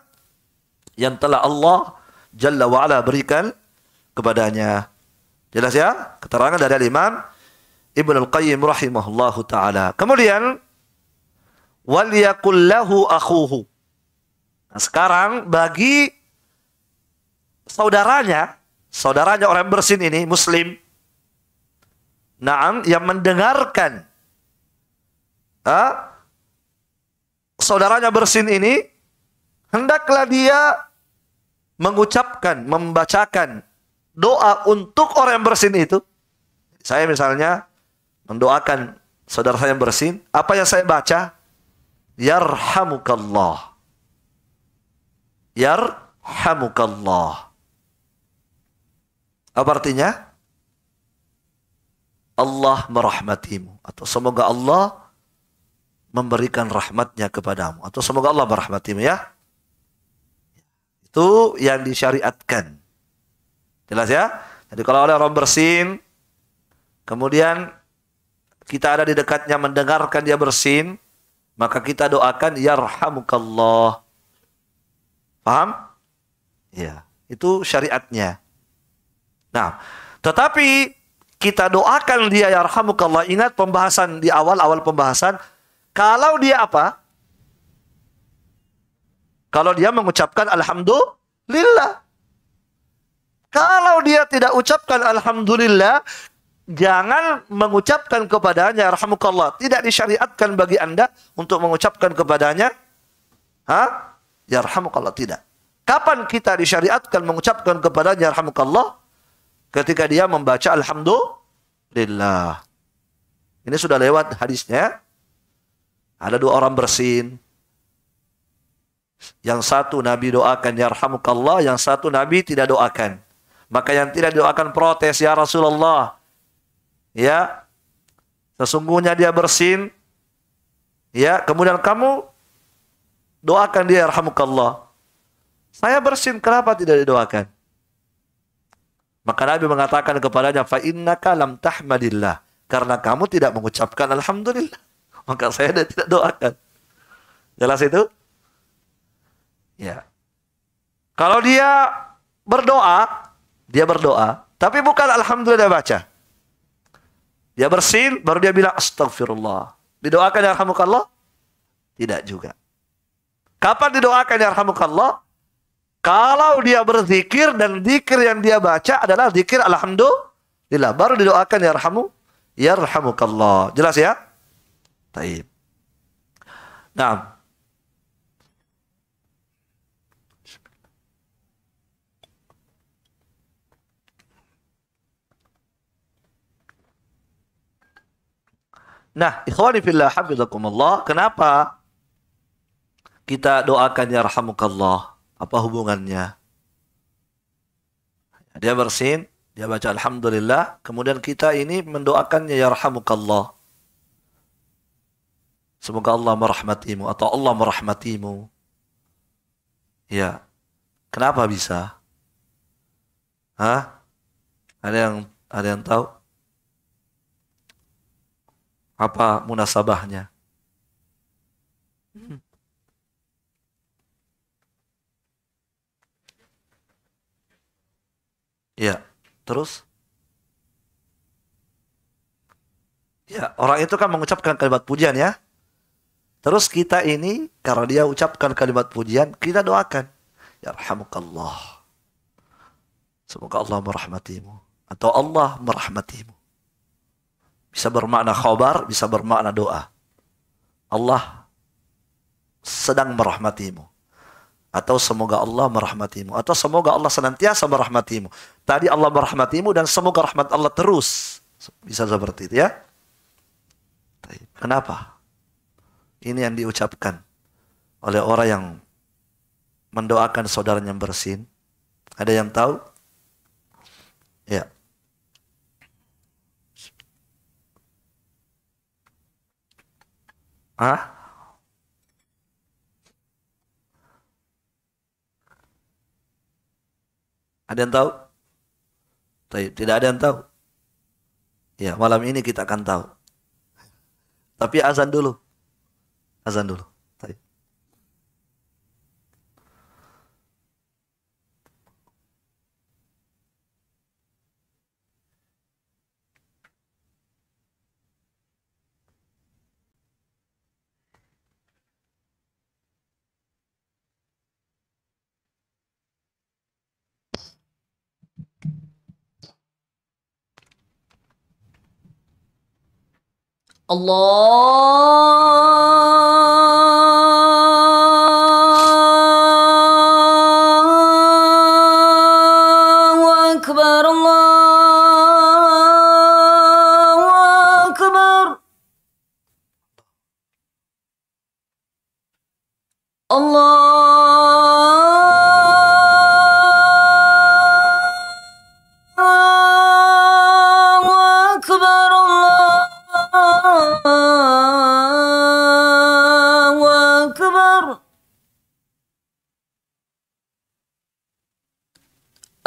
yang telah Allah Jalla wa'ala berikan kepadanya. Jelas ya? Keterangan dari Imam Ibn Al-Qayyim rahimahullahu ta'ala. Kemudian, waliyakullahu akhuhu. Nah, sekarang bagi saudaranya, saudaranya orang bersin ini, muslim, Naam yang mendengarkan ha? Ah, saudaranya bersin ini, hendaklah dia mengucapkan, membacakan doa untuk orang yang bersin itu. Saya misalnya mendoakan saudara saya yang bersin, apa yang saya baca? Yarhamukallah. Yarhamukallah. Apa artinya? Allah merahmatimu atau semoga Allah memberikan rahmatnya kepadamu. Atau semoga Allah merahmatimu ya. Itu yang disyariatkan. Jelas ya? Jadi kalau ada orang bersin, kemudian kita ada di dekatnya mendengarkan dia bersin, maka kita doakan yarhamukallah. Paham? Ya, itu syariatnya. Nah, tetapi kita doakan dia yarhamukallah. Ingat pembahasan di awal-awal pembahasan kalau dia apa? Kalau dia mengucapkan alhamdulillah. Kalau dia tidak ucapkan alhamdulillah, jangan mengucapkan kepadanya rahmukallah. Tidak disyariatkan bagi Anda untuk mengucapkan kepadanya ha? Ya rahmukallah tidak. Kapan kita disyariatkan mengucapkan kepadanya rahmukallah? Ketika dia membaca alhamdulillah. Ini sudah lewat hadisnya. Ada dua orang bersin. Yang satu Nabi doakan Ya Rahmukallah. yang satu Nabi tidak doakan. Maka yang tidak doakan protes ya Rasulullah. Ya. Sesungguhnya dia bersin. Ya, kemudian kamu doakan dia Rahmukallah. Saya bersin, kenapa tidak didoakan? Maka Nabi mengatakan kepadanya, Fa'innaka lam tahmadillah. Karena kamu tidak mengucapkan alhamdulillah maka saya tidak doakan. Jelas itu? Ya. Kalau dia berdoa, dia berdoa, tapi bukan alhamdulillah dia baca. Dia bersin, baru dia bilang astagfirullah. Didoakan ya Allah? Tidak juga. Kapan didoakan ya Allah? Kalau dia berzikir dan zikir yang dia baca adalah zikir alhamdulillah, baru didoakan ya yarhamukallah. Ya Jelas ya? طيب نعم Nah, ikhwani fillah hafizakumullah, kenapa kita doakan ya rahmukallah? Apa hubungannya? Dia bersin, dia baca alhamdulillah, kemudian kita ini mendoakannya ya rahmukallah. Semoga Allah merahmatimu atau Allah merahmatimu. Ya. Kenapa bisa? Hah? Ada yang ada yang tahu? Apa munasabahnya? Ya, terus? Ya, orang itu kan mengucapkan kalimat pujian ya. Terus kita ini karena dia ucapkan kalimat pujian, kita doakan. Ya rahmukallah. Semoga Allah merahmatimu atau Allah merahmatimu. Bisa bermakna khabar, bisa bermakna doa. Allah sedang merahmatimu. Atau semoga Allah merahmatimu. Atau semoga Allah senantiasa merahmatimu. Tadi Allah merahmatimu dan semoga rahmat Allah terus. Bisa seperti itu ya. Kenapa? Ini yang diucapkan oleh orang yang mendoakan saudaranya yang bersin. Ada yang tahu? Ya. Hah? Ada yang tahu? Tidak ada yang tahu. Ya, malam ini kita akan tahu. Tapi azan dulu azan dulu. Baik. Allah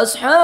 أصحاب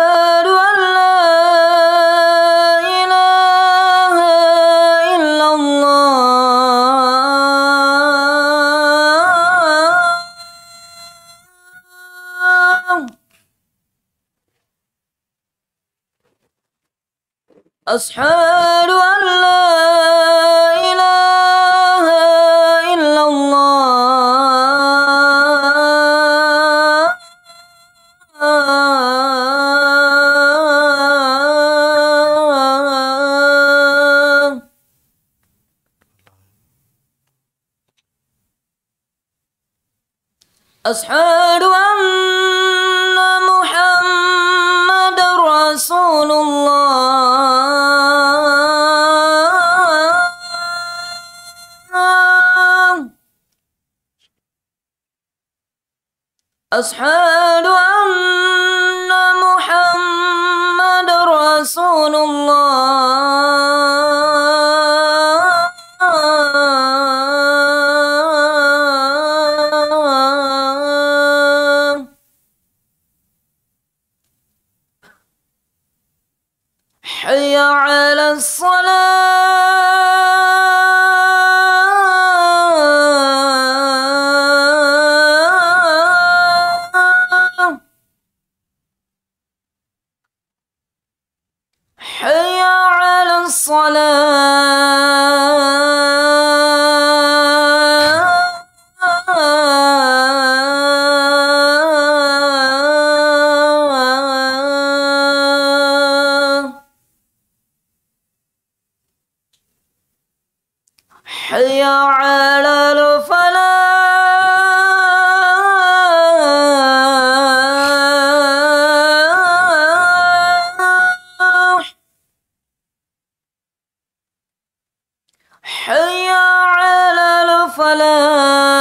حي على الفلاح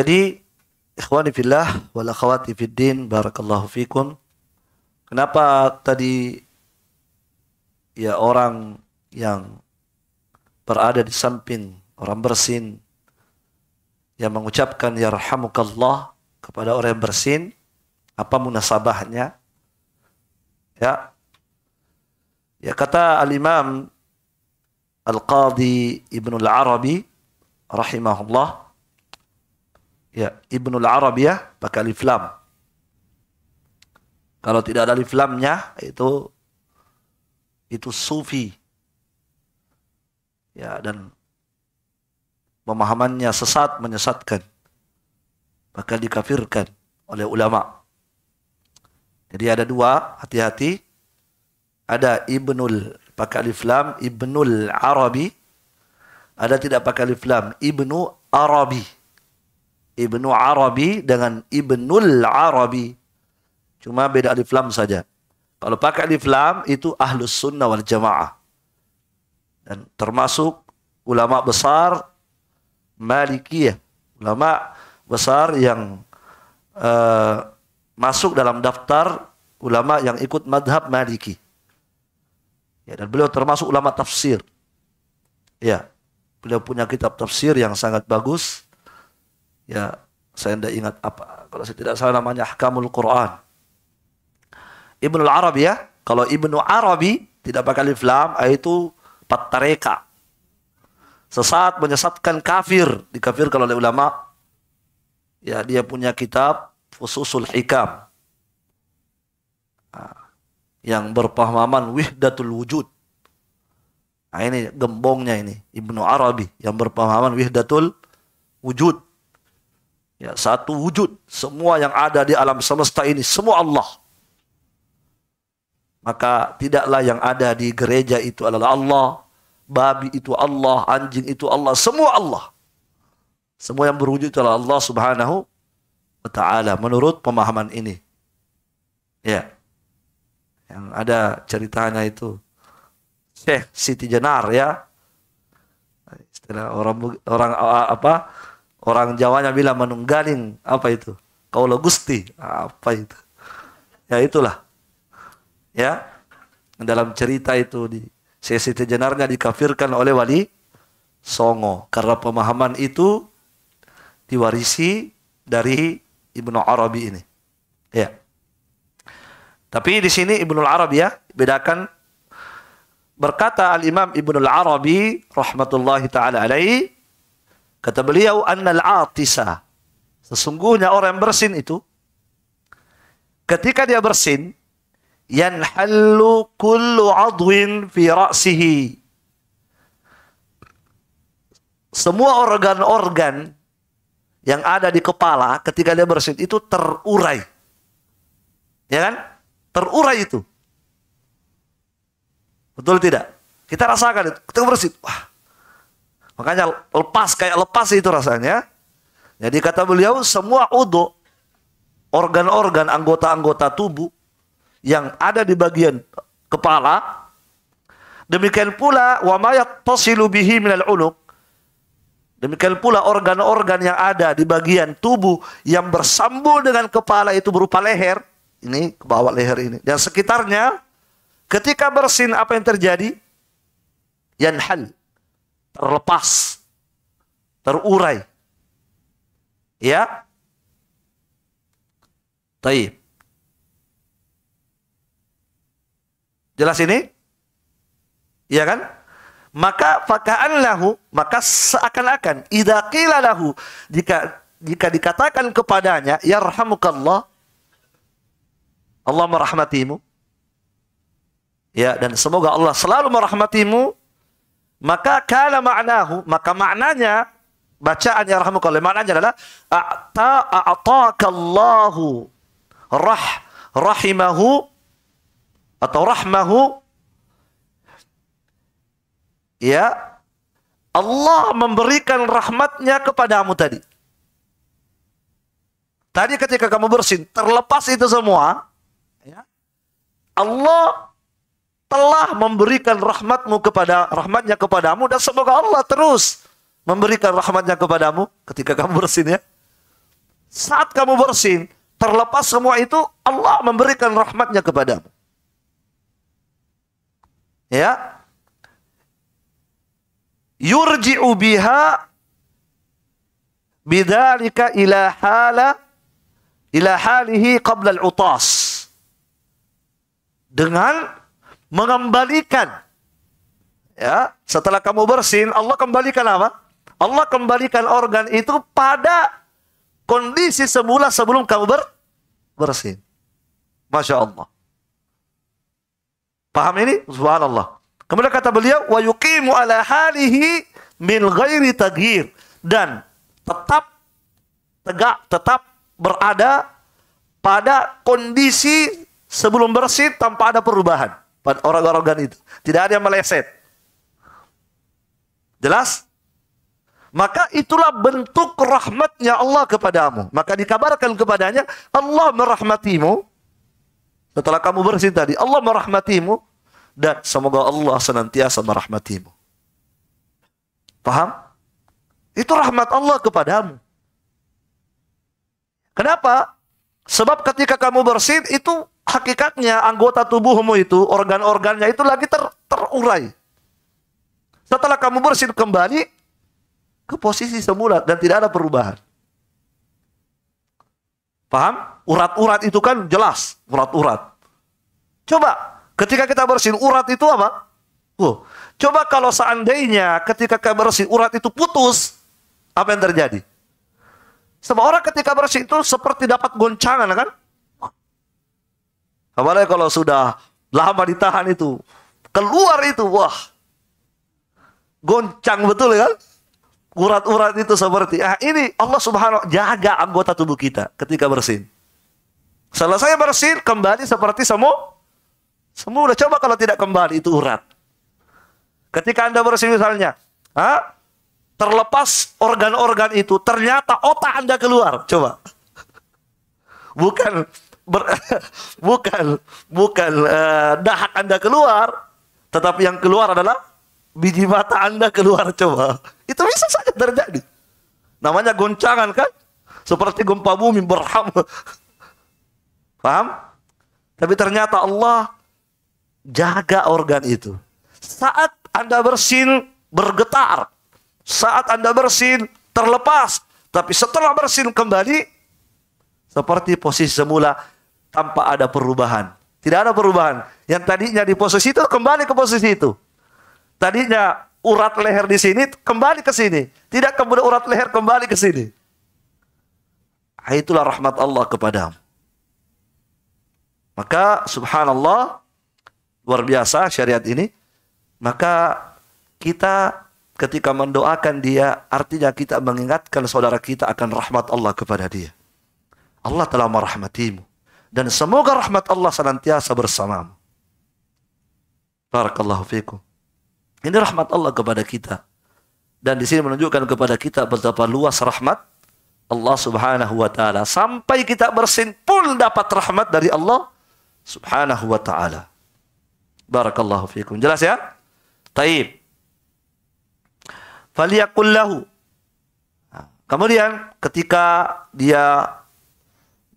Jadi ikhwani fillah wal akhwati fiddin barakallahu fikum. Kenapa tadi ya orang yang berada di samping orang bersin yang mengucapkan yarhamukallah kepada orang yang bersin apa munasabahnya ya ya kata al-imam al qadi ibnu al-arabi rahimahullah ya Ibnul ya pakai alif lam. Kalau tidak ada alif lamnya itu itu sufi. Ya dan pemahamannya sesat menyesatkan. Maka dikafirkan oleh ulama. Jadi ada dua, hati-hati. Ada Ibnul pakai alif lam, Ibnul Arabi. Ada tidak pakai alif lam, Ibnu Arabi Ibnu Arabi dengan Ibnul Arabi. Cuma beda alif lam saja. Kalau pakai alif lam itu ahlus sunnah wal jamaah. Dan termasuk ulama besar Malikiyah. Ulama besar yang uh, masuk dalam daftar ulama yang ikut madhab Maliki. Ya, dan beliau termasuk ulama tafsir. Ya, beliau punya kitab tafsir yang sangat bagus ya saya tidak ingat apa kalau saya tidak salah namanya hukamul Quran Ibnu Arabi ya kalau Ibnu Arabi tidak pakai alif lam itu patareka sesat menyesatkan kafir kalau oleh ulama ya dia punya kitab Fususul Hikam ah, yang berpahaman wihdatul wujud nah ini gembongnya ini Ibnu Arabi yang berpahaman wihdatul wujud Ya, satu wujud. Semua yang ada di alam semesta ini, semua Allah. Maka tidaklah yang ada di gereja itu adalah Allah. Babi itu Allah, anjing itu Allah, semua Allah. Semua yang berwujud adalah Allah subhanahu wa ta'ala. Menurut pemahaman ini. Ya. Yang ada ceritanya itu. Syekh Siti Jenar ya. Istilah orang, orang apa Orang Jawanya bilang menunggaling apa itu? kaulah gusti apa itu? Ya itulah. Ya dalam cerita itu di sesi tejenarnya dikafirkan oleh wali Songo karena pemahaman itu diwarisi dari Ibnu Arabi ini. Ya. Tapi di sini Ibnu Arabi ya bedakan berkata Al Imam Ibnu Arabi rahmatullahi taala alaihi Kata beliau, annal atisa. Sesungguhnya orang yang bersin itu, ketika dia bersin, yanhallu kullu adwin fi ra'sihi. Semua organ-organ yang ada di kepala ketika dia bersin itu terurai. Ya kan? Terurai itu. Betul tidak? Kita rasakan itu. Kita bersin. Wah, Makanya lepas kayak lepas itu rasanya. Jadi kata beliau semua udo organ-organ anggota-anggota tubuh yang ada di bagian kepala demikian pula wa ma bihi minal demikian pula organ-organ yang ada di bagian tubuh yang bersambung dengan kepala itu berupa leher ini ke bawah leher ini dan sekitarnya ketika bersin apa yang terjadi yanhal terlepas, terurai. Ya. Taib. Jelas ini? Iya kan? Maka fakahan lahu, maka seakan-akan idakila lahu jika jika dikatakan kepadanya ya rahmukallah Allah merahmatimu. Ya, dan semoga Allah selalu merahmatimu. Maka kala ma'nahu, maka maknanya bacaan ya kalau maknanya adalah a'ta a'taka Allahu rah rahimahu atau rahmahu ya Allah memberikan rahmatnya kepadamu tadi. Tadi ketika kamu bersin, terlepas itu semua, ya, Allah telah memberikan rahmatmu kepada rahmatnya kepadamu dan semoga Allah terus memberikan rahmatnya kepadamu ketika kamu bersin ya. Saat kamu bersin, terlepas semua itu Allah memberikan rahmatnya kepadamu. Ya. Yurji'u biha bidzalika ila hala ila halihi qabla al-utas. Dengan mengembalikan ya setelah kamu bersin Allah kembalikan apa Allah kembalikan organ itu pada kondisi semula sebelum kamu ber bersin masya Allah paham ini subhanallah kemudian kata beliau wa yuqimu ala halihi min ghairi taghyir dan tetap tegak tetap berada pada kondisi sebelum bersin tanpa ada perubahan pada orang-orang itu. Tidak ada yang meleset. Jelas? Maka itulah bentuk rahmatnya Allah kepadamu. Maka dikabarkan kepadanya, Allah merahmatimu. Setelah kamu bersih tadi, Allah merahmatimu. Dan semoga Allah senantiasa merahmatimu. Paham? Itu rahmat Allah kepadamu. Kenapa? Sebab ketika kamu bersin itu hakikatnya anggota tubuhmu itu, organ-organnya itu lagi ter terurai. Setelah kamu bersin kembali ke posisi semula dan tidak ada perubahan. Paham? Urat-urat itu kan jelas, urat-urat. Coba ketika kita bersin urat itu apa? Uh, coba kalau seandainya ketika kita bersin urat itu putus, apa yang terjadi? Semua orang ketika bersih itu seperti dapat goncangan kan? Apalagi kalau sudah lama ditahan itu, keluar itu, wah. Goncang betul ya Urat-urat itu seperti, ah ini Allah subhanahu jaga anggota tubuh kita ketika bersin. Selesai bersin, kembali seperti semu. udah coba kalau tidak kembali, itu urat. Ketika Anda bersin misalnya, ha? terlepas organ-organ itu, ternyata otak Anda keluar. Coba. Bukan ber, *laughs* bukan bukan uh, dahak Anda keluar, tetapi yang keluar adalah biji mata Anda keluar coba. Itu bisa saja terjadi. Namanya goncangan kan? Seperti gempa bumi berham. *laughs* Paham? Tapi ternyata Allah jaga organ itu. Saat Anda bersin bergetar. Saat Anda bersin terlepas. Tapi setelah bersin kembali seperti posisi semula tanpa ada perubahan. Tidak ada perubahan. Yang tadinya di posisi itu kembali ke posisi itu. Tadinya urat leher di sini kembali ke sini. Tidak kemudian urat leher kembali ke sini. Ah, itulah rahmat Allah kepadamu. Maka subhanallah luar biasa syariat ini. Maka kita ketika mendoakan dia artinya kita mengingatkan saudara kita akan rahmat Allah kepada dia. Allah telah merahmatimu dan semoga rahmat Allah senantiasa bersamamu. Barakallahu fikum. Ini rahmat Allah kepada kita. Dan di sini menunjukkan kepada kita betapa luas rahmat Allah Subhanahu wa taala. Sampai kita bersin pun dapat rahmat dari Allah Subhanahu wa taala. Barakallahu fikum. Jelas ya? Taib. Faliyakullahu. Kemudian ketika dia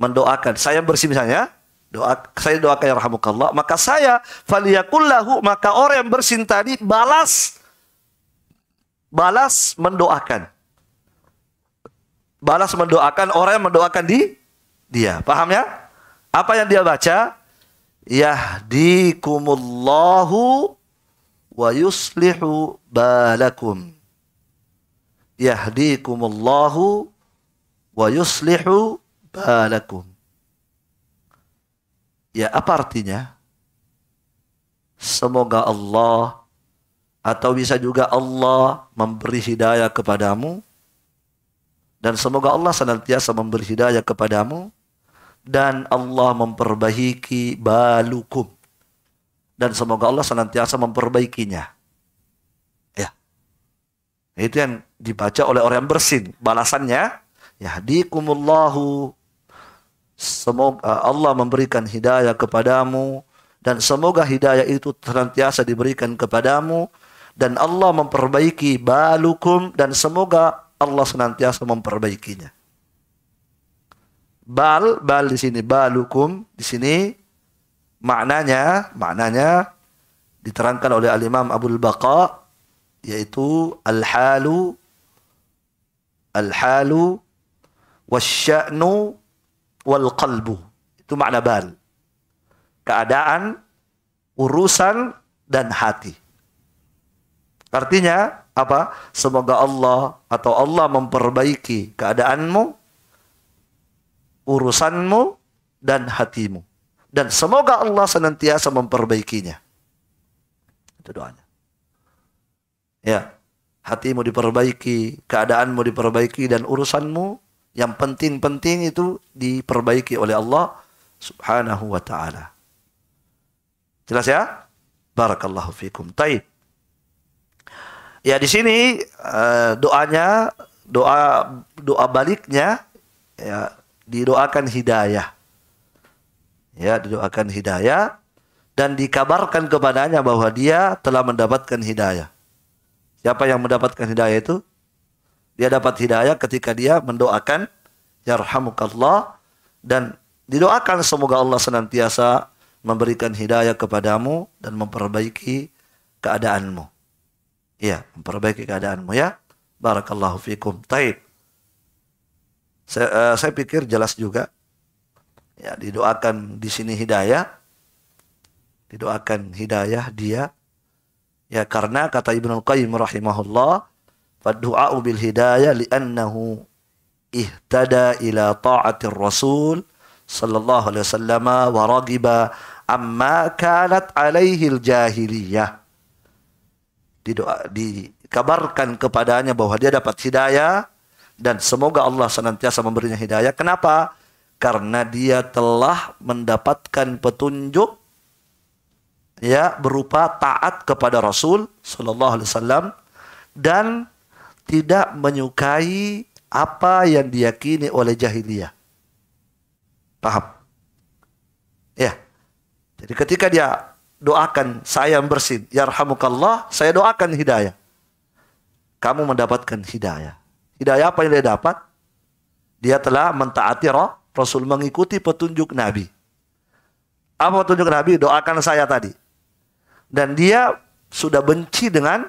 mendoakan. Saya bersih misalnya, doa saya doakan ya rahmukallah, maka saya faliyakullahu maka orang yang bersin tadi balas balas mendoakan. Balas mendoakan orang yang mendoakan di dia. Paham ya? Apa yang dia baca? Yahdikumullahu wa yuslihu balakum. Yahdikumullahu wa yuslihu balakum. Ya apa artinya? Semoga Allah atau bisa juga Allah memberi hidayah kepadamu dan semoga Allah senantiasa memberi hidayah kepadamu dan Allah memperbaiki balukum dan semoga Allah senantiasa memperbaikinya ya itu yang dibaca oleh orang yang bersin balasannya ya dikumullahu Semoga eh, Allah memberikan hidayah kepadamu dan semoga hidayah itu senantiasa diberikan kepadamu dan Allah memperbaiki balukum dan semoga Allah senantiasa memperbaikinya. Bal, bal di sini balukum di sini maknanya maknanya diterangkan oleh Al Imam Abdul Baqa yaitu al halu al halu wasya'nu wal qalbu. Itu makna bal. Keadaan, urusan, dan hati. Artinya apa? Semoga Allah atau Allah memperbaiki keadaanmu, urusanmu, dan hatimu. Dan semoga Allah senantiasa memperbaikinya. Itu doanya. Ya, hatimu diperbaiki, keadaanmu diperbaiki, dan urusanmu yang penting-penting itu diperbaiki oleh Allah subhanahu wa ta'ala. Jelas ya? Barakallahu fikum. Taib. Ya di sini eh, doanya doa doa baliknya ya didoakan hidayah. Ya, didoakan hidayah dan dikabarkan kepadanya bahwa dia telah mendapatkan hidayah. Siapa yang mendapatkan hidayah itu? Dia dapat hidayah ketika dia mendoakan yarhamukallah dan didoakan semoga Allah senantiasa memberikan hidayah kepadamu dan memperbaiki keadaanmu. Ya, memperbaiki keadaanmu ya. Barakallahu fikum. Taib. Saya, uh, saya pikir jelas juga. Ya, didoakan di sini hidayah. Didoakan hidayah dia. Ya, karena kata Ibnu Qayyim rahimahullah, Faddu'a'u bil hidayah li'annahu ihtada ila ta'atir rasul sallallahu alaihi wasallam wa ragiba amma kanat alaihil jahiliyah. Didoa, dikabarkan kepadanya bahwa dia dapat hidayah dan semoga Allah senantiasa memberinya hidayah. Kenapa? Karena dia telah mendapatkan petunjuk ya berupa taat kepada Rasul sallallahu alaihi wasallam dan tidak menyukai apa yang diyakini oleh jahiliyah. Paham? Ya. Jadi ketika dia doakan saya bersin, yarhamukallah, saya doakan hidayah. Kamu mendapatkan hidayah. Hidayah apa yang dia dapat? Dia telah mentaati roh, Rasul mengikuti petunjuk Nabi. Apa petunjuk Nabi? Doakan saya tadi. Dan dia sudah benci dengan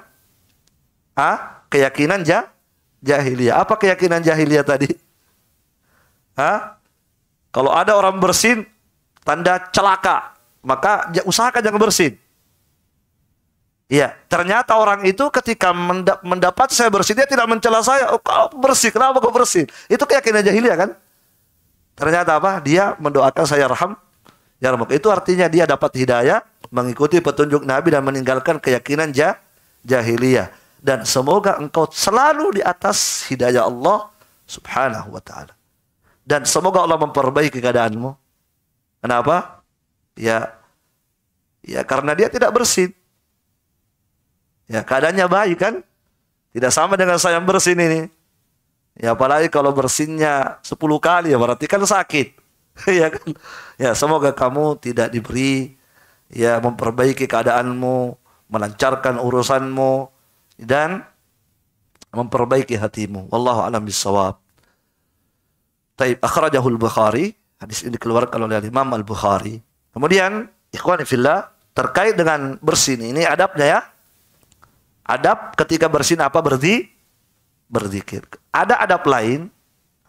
ah, keyakinan ja, jahiliyah. Apa keyakinan jahiliyah tadi? Hah? Kalau ada orang bersin, tanda celaka. Maka usahakan jangan bersin. Iya, ternyata orang itu ketika mendapat saya bersih, dia tidak mencela saya. Oh, kau bersih, kenapa kau bersih? Itu keyakinan jahiliyah kan? Ternyata apa? Dia mendoakan saya raham yarmuk. Itu artinya dia dapat hidayah, mengikuti petunjuk Nabi dan meninggalkan keyakinan jah, jahiliyah dan semoga engkau selalu di atas hidayah Allah Subhanahu wa taala. Dan semoga Allah memperbaiki keadaanmu. Kenapa? Ya ya karena dia tidak bersin. Ya keadaannya baik kan? Tidak sama dengan saya yang bersin ini. Ya apalagi kalau bersinnya 10 kali ya berarti kan sakit. *laughs* ya kan? Ya semoga kamu tidak diberi ya memperbaiki keadaanmu, melancarkan urusanmu, dan memperbaiki hatimu. Wallahu alam bisawab. Taib akhrajahu al-Bukhari. Hadis ini dikeluarkan oleh Imam Al-Bukhari. Kemudian ikhwan fillah terkait dengan bersin ini adabnya ya. Adab ketika bersin apa berdi berzikir. Ada adab lain,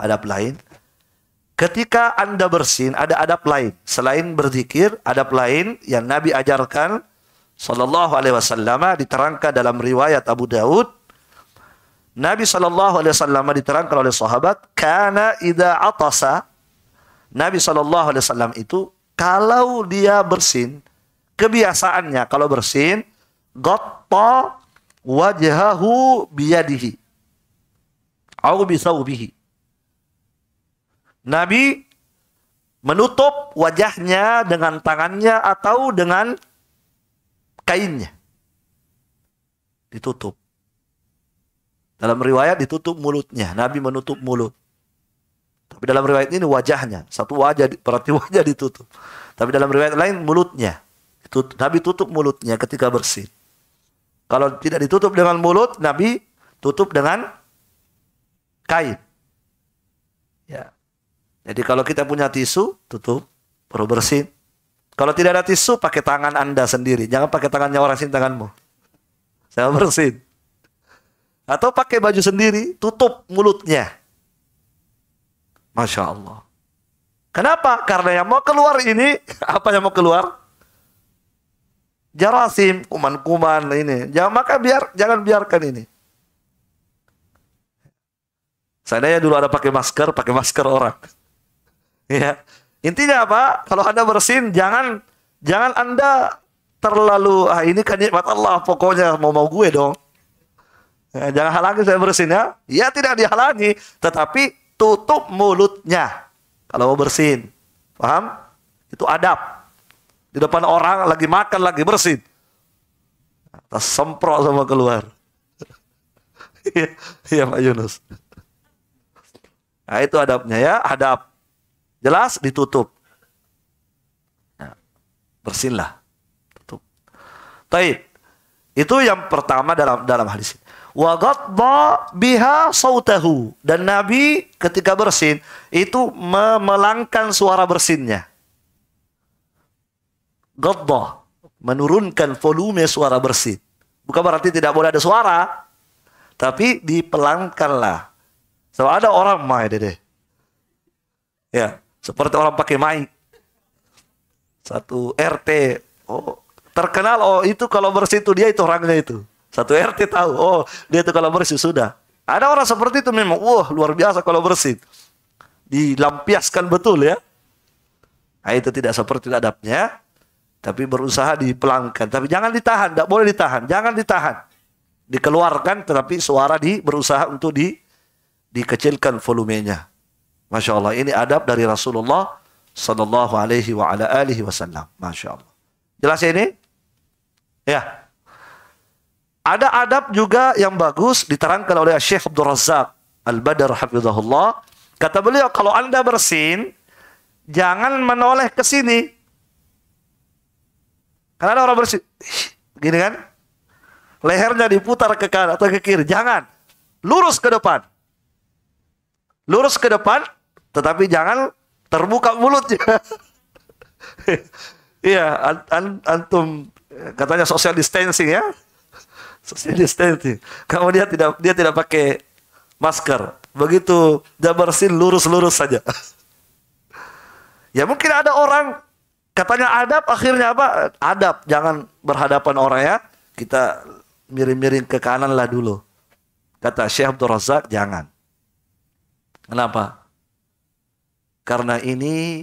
adab lain. Ketika Anda bersin ada adab lain selain berzikir, adab lain yang Nabi ajarkan Sallallahu Alaihi Wasallam diterangkan dalam riwayat Abu Daud. Nabi Sallallahu Alaihi Wasallam diterangkan oleh sahabat, karena ida atasa. Nabi Sallallahu Alaihi Wasallam itu kalau dia bersin, kebiasaannya kalau bersin, gotta wajhahu biyadihi. Au ubihi. Nabi menutup wajahnya dengan tangannya atau dengan kainnya. Ditutup. Dalam riwayat ditutup mulutnya. Nabi menutup mulut. Tapi dalam riwayat ini wajahnya. Satu wajah, berarti *laughs* wajah ditutup. Tapi dalam riwayat lain mulutnya. Ditutup. Nabi tutup mulutnya ketika bersin. Kalau tidak ditutup dengan mulut, Nabi tutup dengan kain. Ya. Jadi kalau kita punya tisu, tutup. Perlu bersin, kalau tidak ada tisu, pakai tangan Anda sendiri. Jangan pakai tangannya orang sini tanganmu. Saya bersin. Atau pakai baju sendiri, tutup mulutnya. Masya Allah. Kenapa? Karena yang mau keluar ini, *laughs* apa yang mau keluar? Jarasim, kuman-kuman ini. Jangan maka biar, jangan biarkan ini. Saya dulu ada pakai masker, pakai masker orang. *laughs* ya Intinya apa? Kalau Anda bersin jangan jangan Anda terlalu ah ini kan nikmat Allah pokoknya mau mau gue dong. Ya, jangan halangi saya bersin ya. Ya tidak dihalangi, tetapi tutup mulutnya kalau mau bersin. Paham? Itu adab. Di depan orang lagi makan lagi bersin. Kita semprot sama keluar. *laughs* Iya, Pak Yunus. Nah, itu adabnya ya, adab. Jelas? Ditutup. Ya. Bersinlah. Tutup. Taib. Itu yang pertama dalam dalam hadis ini. Wa biha sautahu. Dan Nabi ketika bersin itu memelangkan suara bersinnya. Gadda, menurunkan volume suara bersin. Bukan berarti tidak boleh ada suara, tapi dipelankanlah. So ada orang mah ya, deh. Ya, seperti orang pakai mic Satu RT. Oh, terkenal oh itu kalau bersih itu dia itu orangnya itu. Satu RT tahu. Oh, dia itu kalau bersih sudah. Ada orang seperti itu memang. Wah, luar biasa kalau bersih. Dilampiaskan betul ya. Nah, itu tidak seperti adabnya, tapi berusaha dipelangkan. Tapi jangan ditahan, tidak boleh ditahan. Jangan ditahan. Dikeluarkan, tetapi suara di berusaha untuk di dikecilkan volumenya. Masya Allah, ini adab dari Rasulullah Sallallahu Alaihi wa ala alihi Wasallam. Masya Allah. Jelas ini? Ya. Ada adab juga yang bagus diterangkan oleh Syekh Abdul Razak Al-Badar Hafizahullah. Kata beliau, kalau anda bersin, jangan menoleh ke sini. Karena ada orang bersin. Gini kan? Lehernya diputar ke kanan atau ke kiri. Jangan. Lurus ke depan. Lurus ke depan, tetapi jangan terbuka mulutnya. *laughs* Iya, antum katanya social distancing ya. Social distancing. Kamu dia tidak dia tidak pakai masker. Begitu bersin lurus-lurus saja. *laughs* ya mungkin ada orang katanya adab akhirnya apa? Adab, jangan berhadapan orang ya. Kita miring-miring ke kanan lah dulu. Kata Syekh Abdul Razak, jangan. Kenapa? Karena ini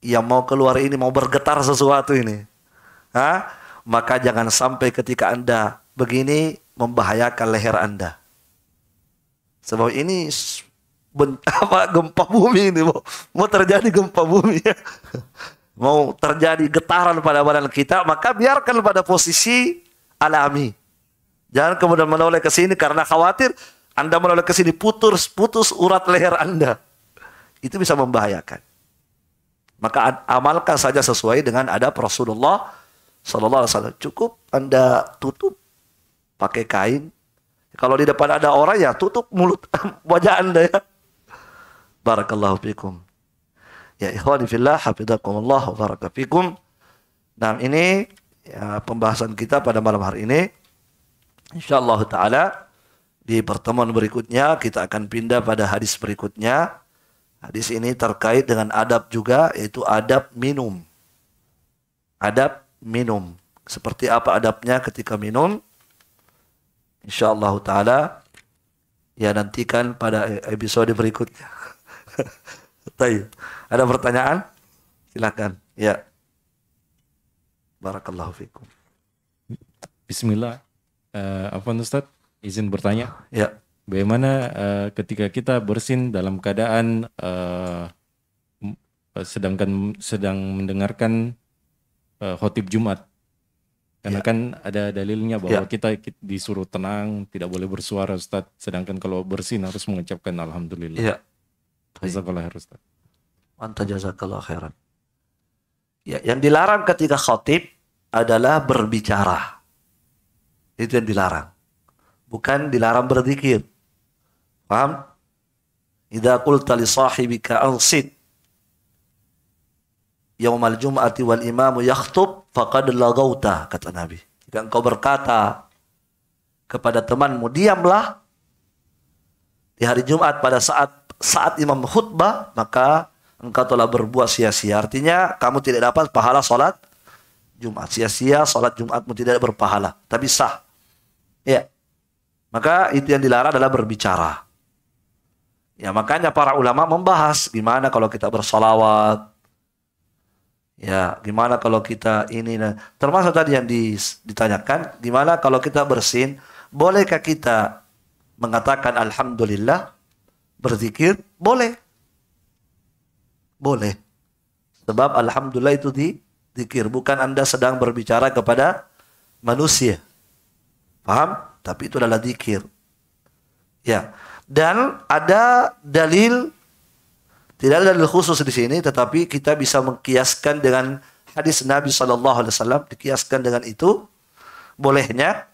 yang mau keluar ini mau bergetar sesuatu ini. Hah? Maka jangan sampai ketika Anda begini membahayakan leher Anda. Sebab ini ben, *laughs* apa gempa bumi ini mau, mau terjadi gempa bumi ya. *laughs* mau terjadi getaran pada badan kita maka biarkan pada posisi alami jangan kemudian menoleh ke sini karena khawatir anda menoleh ke sini putus putus urat leher anda itu bisa membahayakan. Maka amalkan saja sesuai dengan adab Rasulullah Sallallahu Alaihi Wasallam. Cukup Anda tutup pakai kain. Kalau di depan ada orang ya tutup mulut *laughs* wajah Anda ya. Barakallahu fikum. Ya ikhwani fillah, hafizakumullah wa Nah ini ya, pembahasan kita pada malam hari ini. Insyaallah ta'ala di pertemuan berikutnya kita akan pindah pada hadis berikutnya Hadis ini terkait dengan adab juga yaitu adab minum. Adab minum. Seperti apa adabnya ketika minum? Insyaallah taala ya nantikan pada e, episode berikutnya. *laughs* Ada pertanyaan? Silakan. Ya. Barakallahu fikum. Bismillah. Uh, apa Ustaz? Izin bertanya. Ya bagaimana uh, ketika kita bersin dalam keadaan uh, sedangkan sedang mendengarkan uh, khotib Jumat karena ya. kan ada dalilnya bahwa ya. kita disuruh tenang tidak boleh bersuara Ustaz sedangkan kalau bersin harus mengucapkan alhamdulillah ya. Jazakallah khair Ustaz Manta jazakallah khairan ya yang dilarang ketika khotib adalah berbicara itu yang dilarang bukan dilarang berzikir Paham? Idza qulta li sahibika ansit yaumal jum'ati wal imamu yakhthub faqad lagauta kata Nabi. Jika engkau berkata kepada temanmu diamlah di hari Jumat pada saat saat imam khutbah maka engkau telah berbuat sia-sia. Artinya kamu tidak dapat pahala salat Jumat. Sia-sia salat Jumatmu tidak berpahala, tapi sah. Ya. Maka itu yang dilarang adalah berbicara. Ya makanya para ulama membahas gimana kalau kita bersolawat. Ya gimana kalau kita ini. Nah. Termasuk tadi yang ditanyakan gimana kalau kita bersin. Bolehkah kita mengatakan Alhamdulillah berzikir? Boleh. Boleh. Sebab Alhamdulillah itu di zikir. Bukan Anda sedang berbicara kepada manusia. Paham? Tapi itu adalah zikir. Ya dan ada dalil tidak ada dalil khusus di sini tetapi kita bisa mengkiaskan dengan hadis Nabi saw dikiaskan dengan itu bolehnya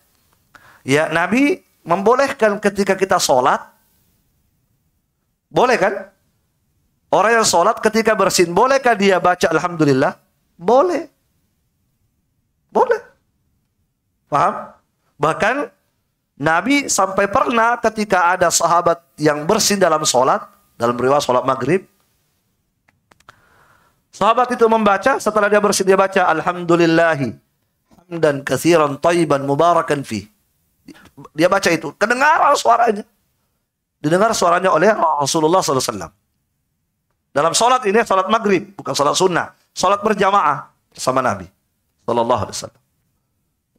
ya Nabi membolehkan ketika kita sholat boleh kan orang yang sholat ketika bersin bolehkah dia baca alhamdulillah boleh boleh paham bahkan Nabi sampai pernah ketika ada sahabat yang bersin dalam sholat, dalam riwayat sholat maghrib, sahabat itu membaca, setelah dia bersin dia baca, Alhamdulillahi, hamdan kathiran taiban mubarakan fi. Dia baca itu, kedengaran suaranya. Didengar suaranya oleh Rasulullah SAW. Dalam sholat ini, sholat maghrib, bukan sholat sunnah. Sholat berjamaah sama Nabi. Sallallahu alaihi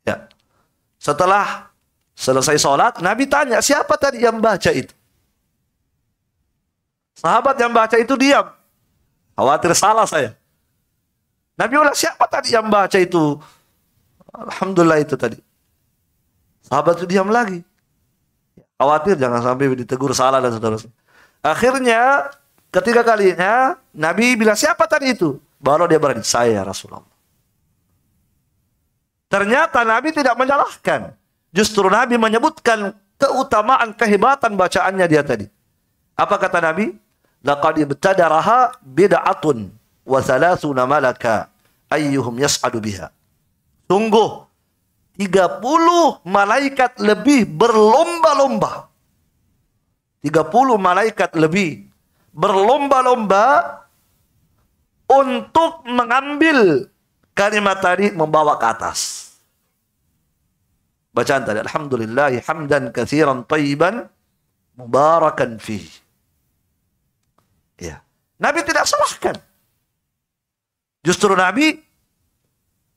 Ya. Setelah Selesai sholat, Nabi tanya, siapa tadi yang baca itu? Sahabat yang baca itu diam. Khawatir salah saya. Nabi ulas siapa tadi yang baca itu? Alhamdulillah itu tadi. Sahabat itu diam lagi. Khawatir jangan sampai ditegur salah dan seterusnya. Akhirnya, ketiga kalinya, Nabi bilang, siapa tadi itu? Baru dia berani, saya Rasulullah. Ternyata Nabi tidak menyalahkan. Justru Nabi menyebutkan keutamaan kehebatan bacaannya dia tadi. Apa kata Nabi? Laqad ibtadaraha bid'atun wa thalathuna malaka ayyuhum yas'adu biha. Sungguh 30 malaikat lebih berlomba-lomba. 30 malaikat lebih berlomba-lomba untuk mengambil kalimat tadi membawa ke atas. Bacaan tadi alhamdulillah hamdan katsiran tayyiban mubarakan fi Ya. Nabi tidak salahkan. Justru Nabi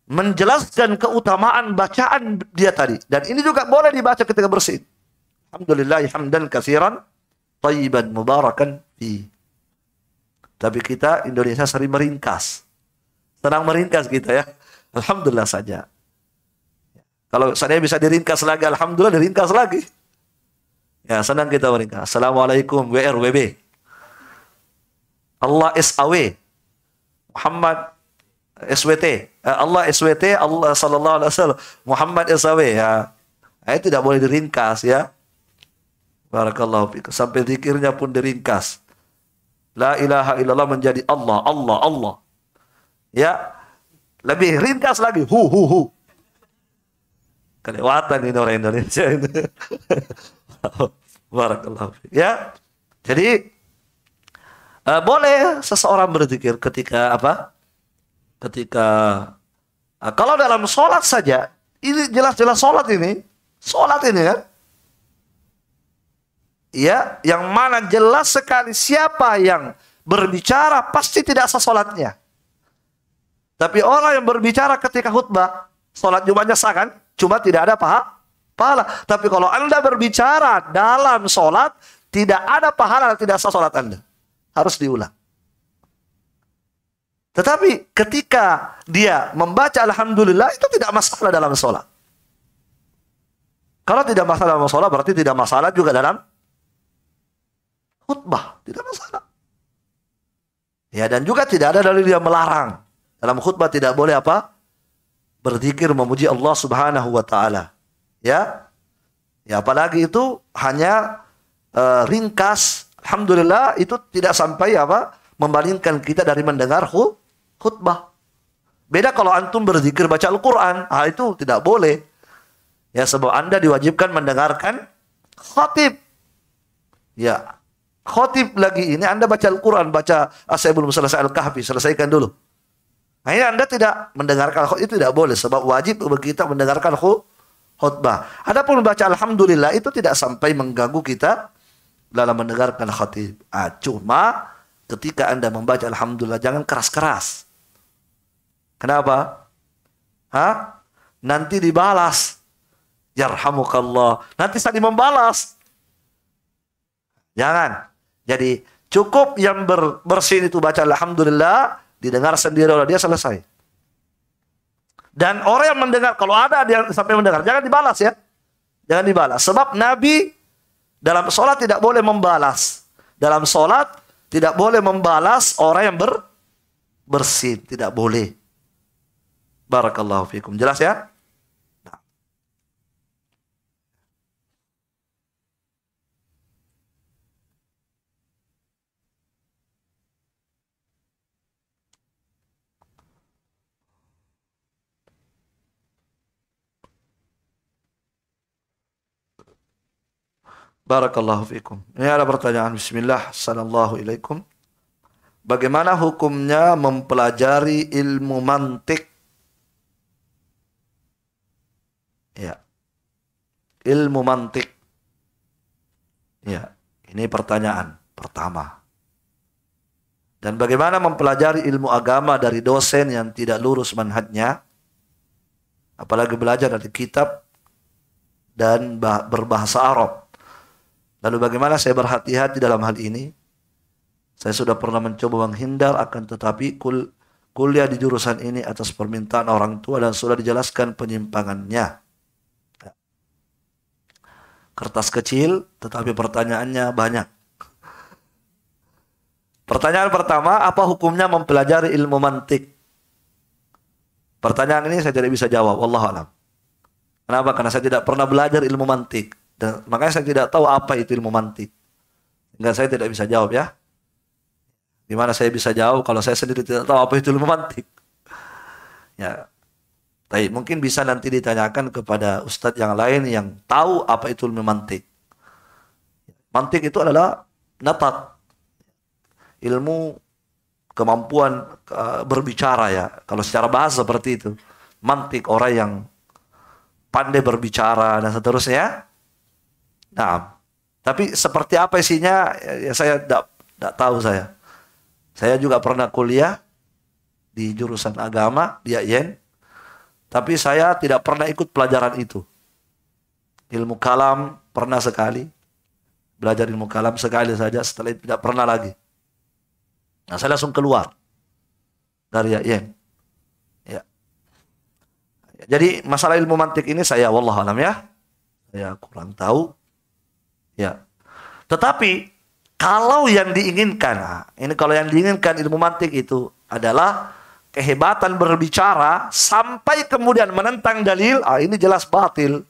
menjelaskan keutamaan bacaan dia tadi. Dan ini juga boleh dibaca ketika bersin. Alhamdulillah hamdan katsiran tayyiban mubarakan fi Tapi kita Indonesia sering meringkas. Senang meringkas kita ya. Alhamdulillah saja. Kalau saya bisa diringkas lagi, alhamdulillah diringkas lagi. Ya, senang kita meringkas. Assalamualaikum WRWB. Allah SAW. Muhammad SWT. Eh, Allah SWT, Allah sallallahu alaihi wasallam. Muhammad SAW ya. Nah, itu tidak boleh diringkas ya. Barakallahu fikum. Sampai zikirnya pun diringkas. La ilaha illallah menjadi Allah, Allah, Allah. Ya. Lebih ringkas lagi. Hu hu hu kelewatan ini orang Indonesia ini. *laughs* Barakallahu ya. Jadi uh, boleh seseorang berzikir ketika apa? Ketika uh, kalau dalam sholat saja ini jelas-jelas sholat ini, sholat ini kan? Ya, yang mana jelas sekali siapa yang berbicara pasti tidak sah sholatnya. Tapi orang yang berbicara ketika khutbah, sholat Jumatnya sah kan? Cuma tidak ada paha, pahala. Tapi kalau Anda berbicara dalam sholat, tidak ada pahala, tidak sah sholat Anda. Harus diulang. Tetapi ketika dia membaca Alhamdulillah, itu tidak masalah dalam sholat. Kalau tidak masalah dalam sholat, berarti tidak masalah juga dalam khutbah. Tidak masalah. Ya, dan juga tidak ada dari dia melarang. Dalam khutbah tidak boleh apa? berzikir memuji Allah Subhanahu wa taala. Ya. Ya apalagi itu hanya uh, ringkas alhamdulillah itu tidak sampai apa membalingkan kita dari mendengar khutbah. Beda kalau antum berzikir baca Al-Qur'an, hal ah, itu tidak boleh. Ya sebab Anda diwajibkan mendengarkan khatib. Ya, Khatib lagi ini Anda baca Al-Quran, baca asy belum selesai Al-Kahfi, selesaikan dulu. Nah Akhirnya Anda tidak mendengarkan khutbah itu tidak boleh sebab wajib bagi kita mendengarkan khutbah. Adapun membaca alhamdulillah itu tidak sampai mengganggu kita dalam mendengarkan khutib. Ah, cuma ketika Anda membaca alhamdulillah jangan keras-keras. Kenapa? Hah? Nanti dibalas. Yarhamukallah. Nanti saling membalas. Jangan. Jadi cukup yang ber, bersin itu baca alhamdulillah Didengar sendiri oleh dia selesai. Dan orang yang mendengar, kalau ada dia sampai mendengar, jangan dibalas ya. Jangan dibalas. Sebab Nabi dalam sholat tidak boleh membalas. Dalam sholat tidak boleh membalas orang yang ber bersin. Tidak boleh. Barakallahu fikum. Jelas ya? Barakallahu fikum. Ini ada pertanyaan. Bismillah. Assalamualaikum. ilaikum. Bagaimana hukumnya mempelajari ilmu mantik? Ya. Ilmu mantik. Ya. Ini pertanyaan pertama. Dan bagaimana mempelajari ilmu agama dari dosen yang tidak lurus manhajnya? Apalagi belajar dari kitab dan berbahasa Arab. Lalu bagaimana saya berhati-hati dalam hal ini? Saya sudah pernah mencoba menghindar akan tetapi kul kuliah di jurusan ini atas permintaan orang tua dan sudah dijelaskan penyimpangannya. Ya. Kertas kecil tetapi pertanyaannya banyak. Pertanyaan pertama, apa hukumnya mempelajari ilmu mantik? Pertanyaan ini saya tidak bisa jawab, Allah alam. Kenapa? Karena saya tidak pernah belajar ilmu mantik. Dan makanya saya tidak tahu apa itu ilmu mantik. Enggak saya tidak bisa jawab ya. Gimana saya bisa jawab kalau saya sendiri tidak tahu apa itu ilmu mantik. Ya. Tapi mungkin bisa nanti ditanyakan kepada ustadz yang lain yang tahu apa itu ilmu mantik. Mantik itu adalah natak. Ilmu kemampuan berbicara ya. Kalau secara bahasa seperti itu. Mantik orang yang pandai berbicara dan seterusnya Nah, tapi seperti apa isinya ya saya tidak tahu saya. Saya juga pernah kuliah di jurusan agama di Yen, tapi saya tidak pernah ikut pelajaran itu. Ilmu kalam pernah sekali, belajar ilmu kalam sekali saja, setelah itu tidak pernah lagi. Nah, saya langsung keluar dari Yen. Ya. Jadi masalah ilmu mantik ini saya wallahualam ya. Saya kurang tahu Ya. Tetapi kalau yang diinginkan, nah, ini kalau yang diinginkan ilmu mantik itu adalah kehebatan berbicara sampai kemudian menentang dalil, ah ini jelas batil.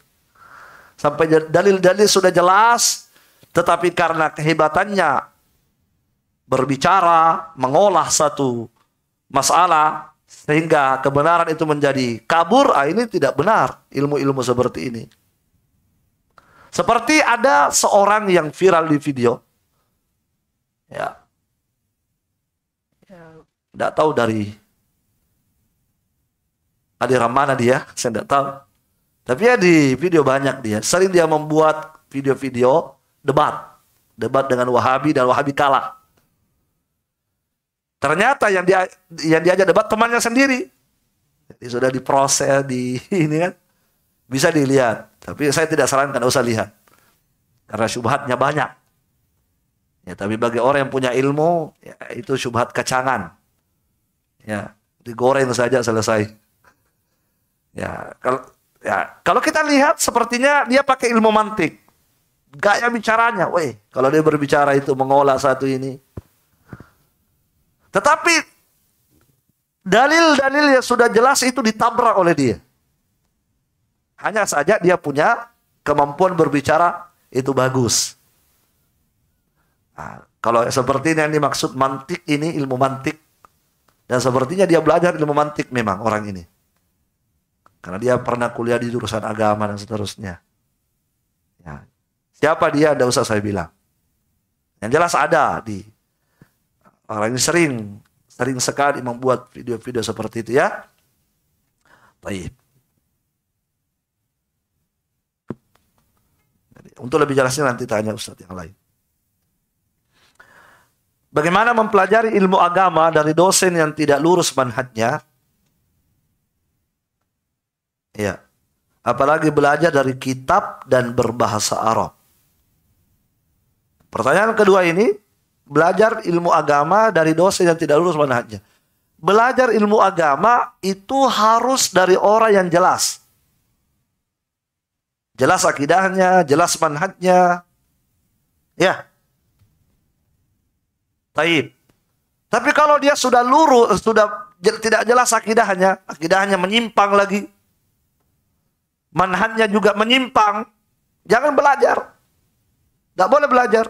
Sampai dalil-dalil sudah jelas, tetapi karena kehebatannya berbicara, mengolah satu masalah sehingga kebenaran itu menjadi kabur, ah ini tidak benar ilmu-ilmu seperti ini. Seperti ada seorang yang viral di video. Ya. Tidak ya. tahu dari hadiran mana dia, saya tidak tahu. Tapi ya di video banyak dia. Sering dia membuat video-video debat. Debat dengan Wahabi dan Wahabi kalah. Ternyata yang dia yang diajak debat temannya sendiri. Jadi sudah diproses di *laughs* ini kan. Bisa dilihat, tapi saya tidak sarankan usah lihat. Karena syubhatnya banyak. Ya, tapi bagi orang yang punya ilmu, ya, itu syubhat kacangan. Ya, digoreng saja selesai. Ya, kalau ya, kalau kita lihat sepertinya dia pakai ilmu mantik. Gaya bicaranya, weh, kalau dia berbicara itu mengolah satu ini. Tetapi dalil-dalil yang sudah jelas itu ditabrak oleh dia. Hanya saja dia punya kemampuan berbicara itu bagus. Nah, kalau seperti ini yang dimaksud mantik ini ilmu mantik. Dan sepertinya dia belajar ilmu mantik memang orang ini. Karena dia pernah kuliah di jurusan agama dan seterusnya. Ya. Siapa dia? Tidak usah saya bilang. Yang jelas ada di orang ini sering sering sekali membuat video-video seperti itu ya. Baik. Untuk lebih jelasnya nanti tanya Ustaz yang lain. Bagaimana mempelajari ilmu agama dari dosen yang tidak lurus manhajnya? Ya. Apalagi belajar dari kitab dan berbahasa Arab. Pertanyaan kedua ini, belajar ilmu agama dari dosen yang tidak lurus manhajnya. Belajar ilmu agama itu harus dari orang yang jelas. Jelas akidahnya, jelas manhajnya. Ya. Taib. Tapi kalau dia sudah lurus, sudah tidak jelas akidahnya, akidahnya menyimpang lagi. Manhajnya juga menyimpang. Jangan belajar. Tidak boleh belajar.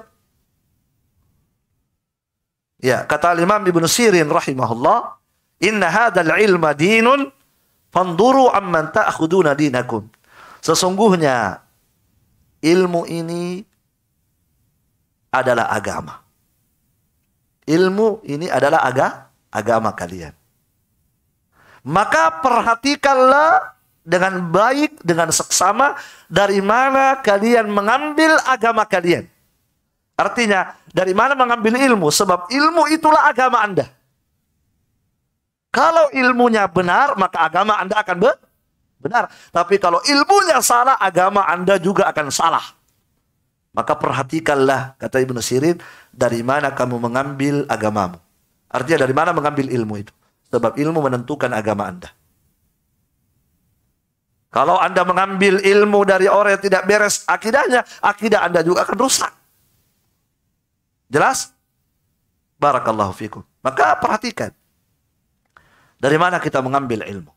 Ya, kata Imam Ibn Sirin rahimahullah, "Inna hadzal ilma dinun, fanduru amman ta'khuduna dinakum." Sesungguhnya ilmu ini adalah agama. Ilmu ini adalah aga, agama kalian. Maka perhatikanlah dengan baik, dengan seksama dari mana kalian mengambil agama kalian. Artinya, dari mana mengambil ilmu? Sebab ilmu itulah agama Anda. Kalau ilmunya benar, maka agama Anda akan ber benar. Tapi kalau ilmunya salah, agama Anda juga akan salah. Maka perhatikanlah, kata Ibnu Sirin, dari mana kamu mengambil agamamu. Artinya dari mana mengambil ilmu itu. Sebab ilmu menentukan agama Anda. Kalau Anda mengambil ilmu dari orang yang tidak beres akidahnya, akidah Anda juga akan rusak. Jelas? Barakallahu fikum. Maka perhatikan. Dari mana kita mengambil ilmu.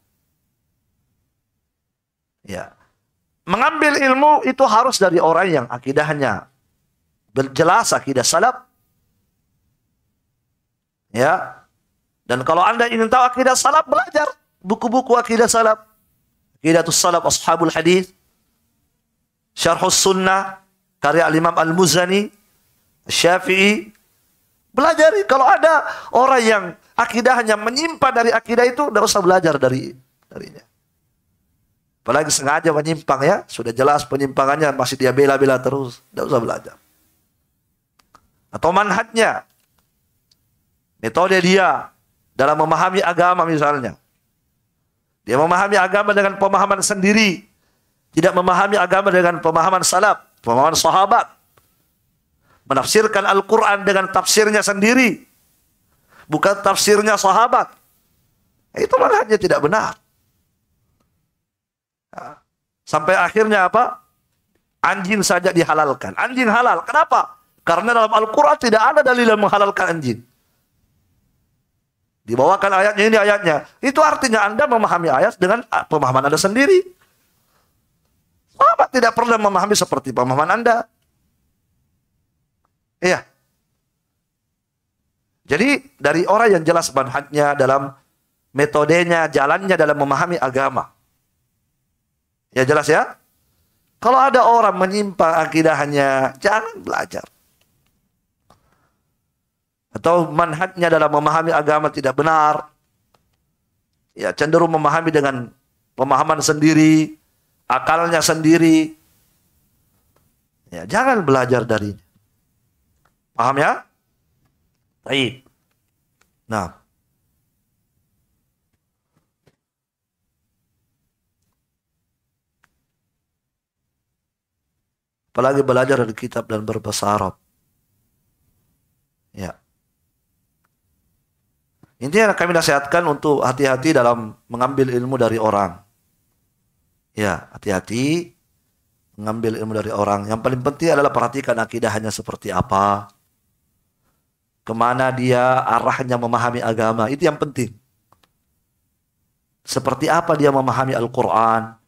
Ya. Mengambil ilmu itu harus dari orang yang akidahnya berjelas akidah salaf. Ya. Dan kalau Anda ingin tahu akidah salaf, belajar buku-buku akidah salaf. Akidah salaf ashabul hadis. Syarhus sunnah karya Al-Imam Al-Muzani, Syafi'i. Belajar kalau ada orang yang akidahnya menyimpang dari akidah itu, tidak usah belajar dari darinya. Apalagi sengaja menyimpang ya. Sudah jelas penyimpangannya masih dia bela-bela terus. Tidak usah belajar. Atau manhatnya. Metode dia dalam memahami agama misalnya. Dia memahami agama dengan pemahaman sendiri. Tidak memahami agama dengan pemahaman salaf, pemahaman sahabat. Menafsirkan Al-Quran dengan tafsirnya sendiri. Bukan tafsirnya sahabat. Itu manhajnya tidak benar. Sampai akhirnya apa? Anjing saja dihalalkan. Anjing halal. Kenapa? Karena dalam Al-Quran tidak ada dalil yang menghalalkan anjing. Dibawakan ayatnya ini ayatnya. Itu artinya Anda memahami ayat dengan ah, pemahaman Anda sendiri. Sahabat tidak pernah memahami seperti pemahaman Anda. Iya. Jadi dari orang yang jelas manhajnya dalam metodenya, jalannya dalam memahami agama. Ya jelas ya? Kalau ada orang menyimpang akidahnya, jangan belajar. Atau manhajnya dalam memahami agama tidak benar. Ya, cenderung memahami dengan pemahaman sendiri, akalnya sendiri. Ya, jangan belajar darinya. Paham ya? Baik. Nah, Apalagi belajar dari kitab dan berbahasa Arab. Ya. Intinya kami nasihatkan untuk hati-hati dalam mengambil ilmu dari orang. Ya, hati-hati mengambil ilmu dari orang. Yang paling penting adalah perhatikan akidahnya seperti apa. Kemana dia arahnya memahami agama. Itu yang penting. Seperti apa dia memahami Al-Quran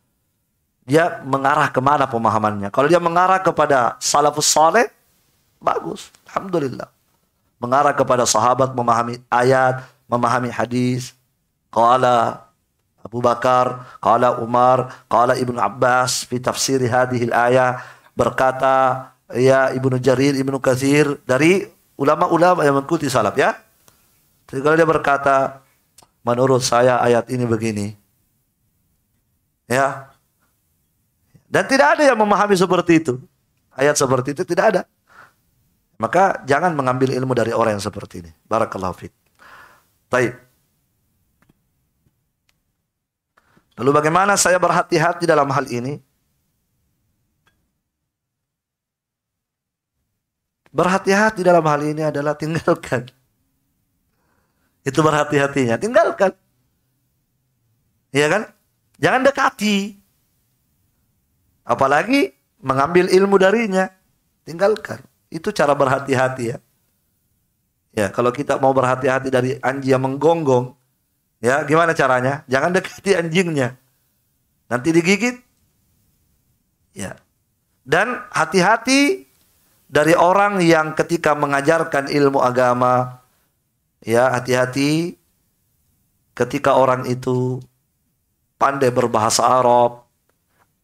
dia mengarah kemana pemahamannya. Kalau dia mengarah kepada salafus saleh, bagus. Alhamdulillah. Mengarah kepada sahabat memahami ayat, memahami hadis. Qala Abu Bakar, qala Umar, qala Ibnu Abbas fi tafsir hadhil ayah berkata ya Ibnu Jarir, Ibnu Katsir dari ulama-ulama yang mengikuti salaf ya. Jadi kalau dia berkata menurut saya ayat ini begini. Ya, dan tidak ada yang memahami seperti itu. Ayat seperti itu tidak ada. Maka jangan mengambil ilmu dari orang yang seperti ini. Barakallahu fiqh. Baik. Lalu bagaimana saya berhati-hati dalam hal ini? Berhati-hati dalam hal ini adalah tinggalkan. Itu berhati-hatinya, tinggalkan. Iya kan? Jangan dekati. Apalagi mengambil ilmu darinya, tinggalkan. Itu cara berhati-hati ya. Ya, kalau kita mau berhati-hati dari anjing yang menggonggong, ya gimana caranya? Jangan dekati anjingnya. Nanti digigit. Ya. Dan hati-hati dari orang yang ketika mengajarkan ilmu agama, ya hati-hati ketika orang itu pandai berbahasa Arab,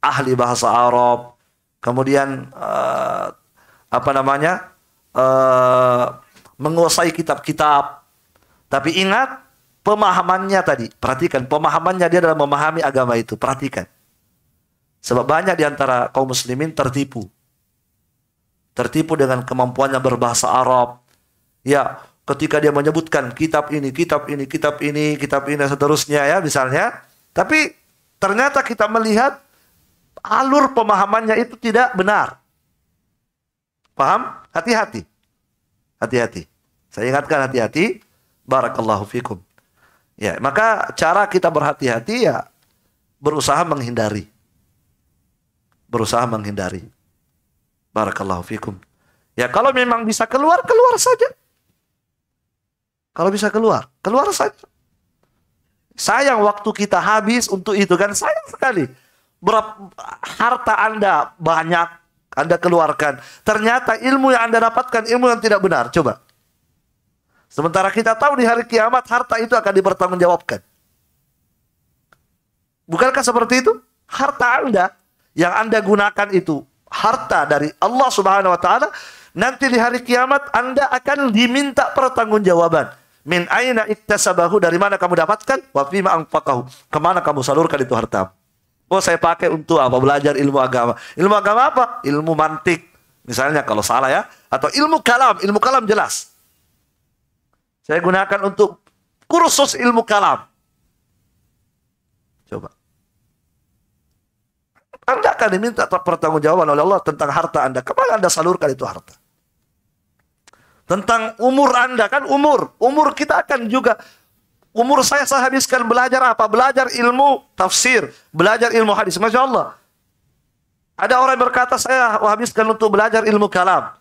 ahli bahasa Arab, kemudian uh, apa namanya uh, menguasai kitab-kitab. Tapi ingat pemahamannya tadi, perhatikan pemahamannya dia dalam memahami agama itu, perhatikan. Sebab banyak di antara kaum muslimin tertipu. Tertipu dengan kemampuannya berbahasa Arab. Ya, ketika dia menyebutkan kitab ini, kitab ini, kitab ini, kitab ini, seterusnya ya misalnya. Tapi ternyata kita melihat alur pemahamannya itu tidak benar. Paham? Hati-hati. Hati-hati. Saya ingatkan hati-hati. Barakallahu fikum. Ya, maka cara kita berhati-hati ya berusaha menghindari. Berusaha menghindari. Barakallahu fikum. Ya, kalau memang bisa keluar, keluar saja. Kalau bisa keluar, keluar saja. Sayang waktu kita habis untuk itu kan sayang sekali berapa harta Anda banyak Anda keluarkan. Ternyata ilmu yang Anda dapatkan ilmu yang tidak benar. Coba. Sementara kita tahu di hari kiamat harta itu akan dipertanggungjawabkan. Bukankah seperti itu? Harta Anda yang Anda gunakan itu harta dari Allah Subhanahu wa taala nanti di hari kiamat Anda akan diminta pertanggungjawaban. Min aina iktasabahu dari mana kamu dapatkan? Wa fima anfaqahu. Kemana kamu salurkan itu hartamu? Oh saya pakai untuk apa? Belajar ilmu agama. Ilmu agama apa? Ilmu mantik. Misalnya kalau salah ya. Atau ilmu kalam. Ilmu kalam jelas. Saya gunakan untuk kursus ilmu kalam. Coba. Anda akan diminta pertanggungjawaban oleh Allah tentang harta Anda. Kemana Anda salurkan itu harta? Tentang umur Anda kan umur. Umur kita akan juga Umur saya saya habiskan belajar apa? Belajar ilmu tafsir, belajar ilmu hadis. Masya Allah. Ada orang yang berkata saya habiskan untuk belajar ilmu kalam,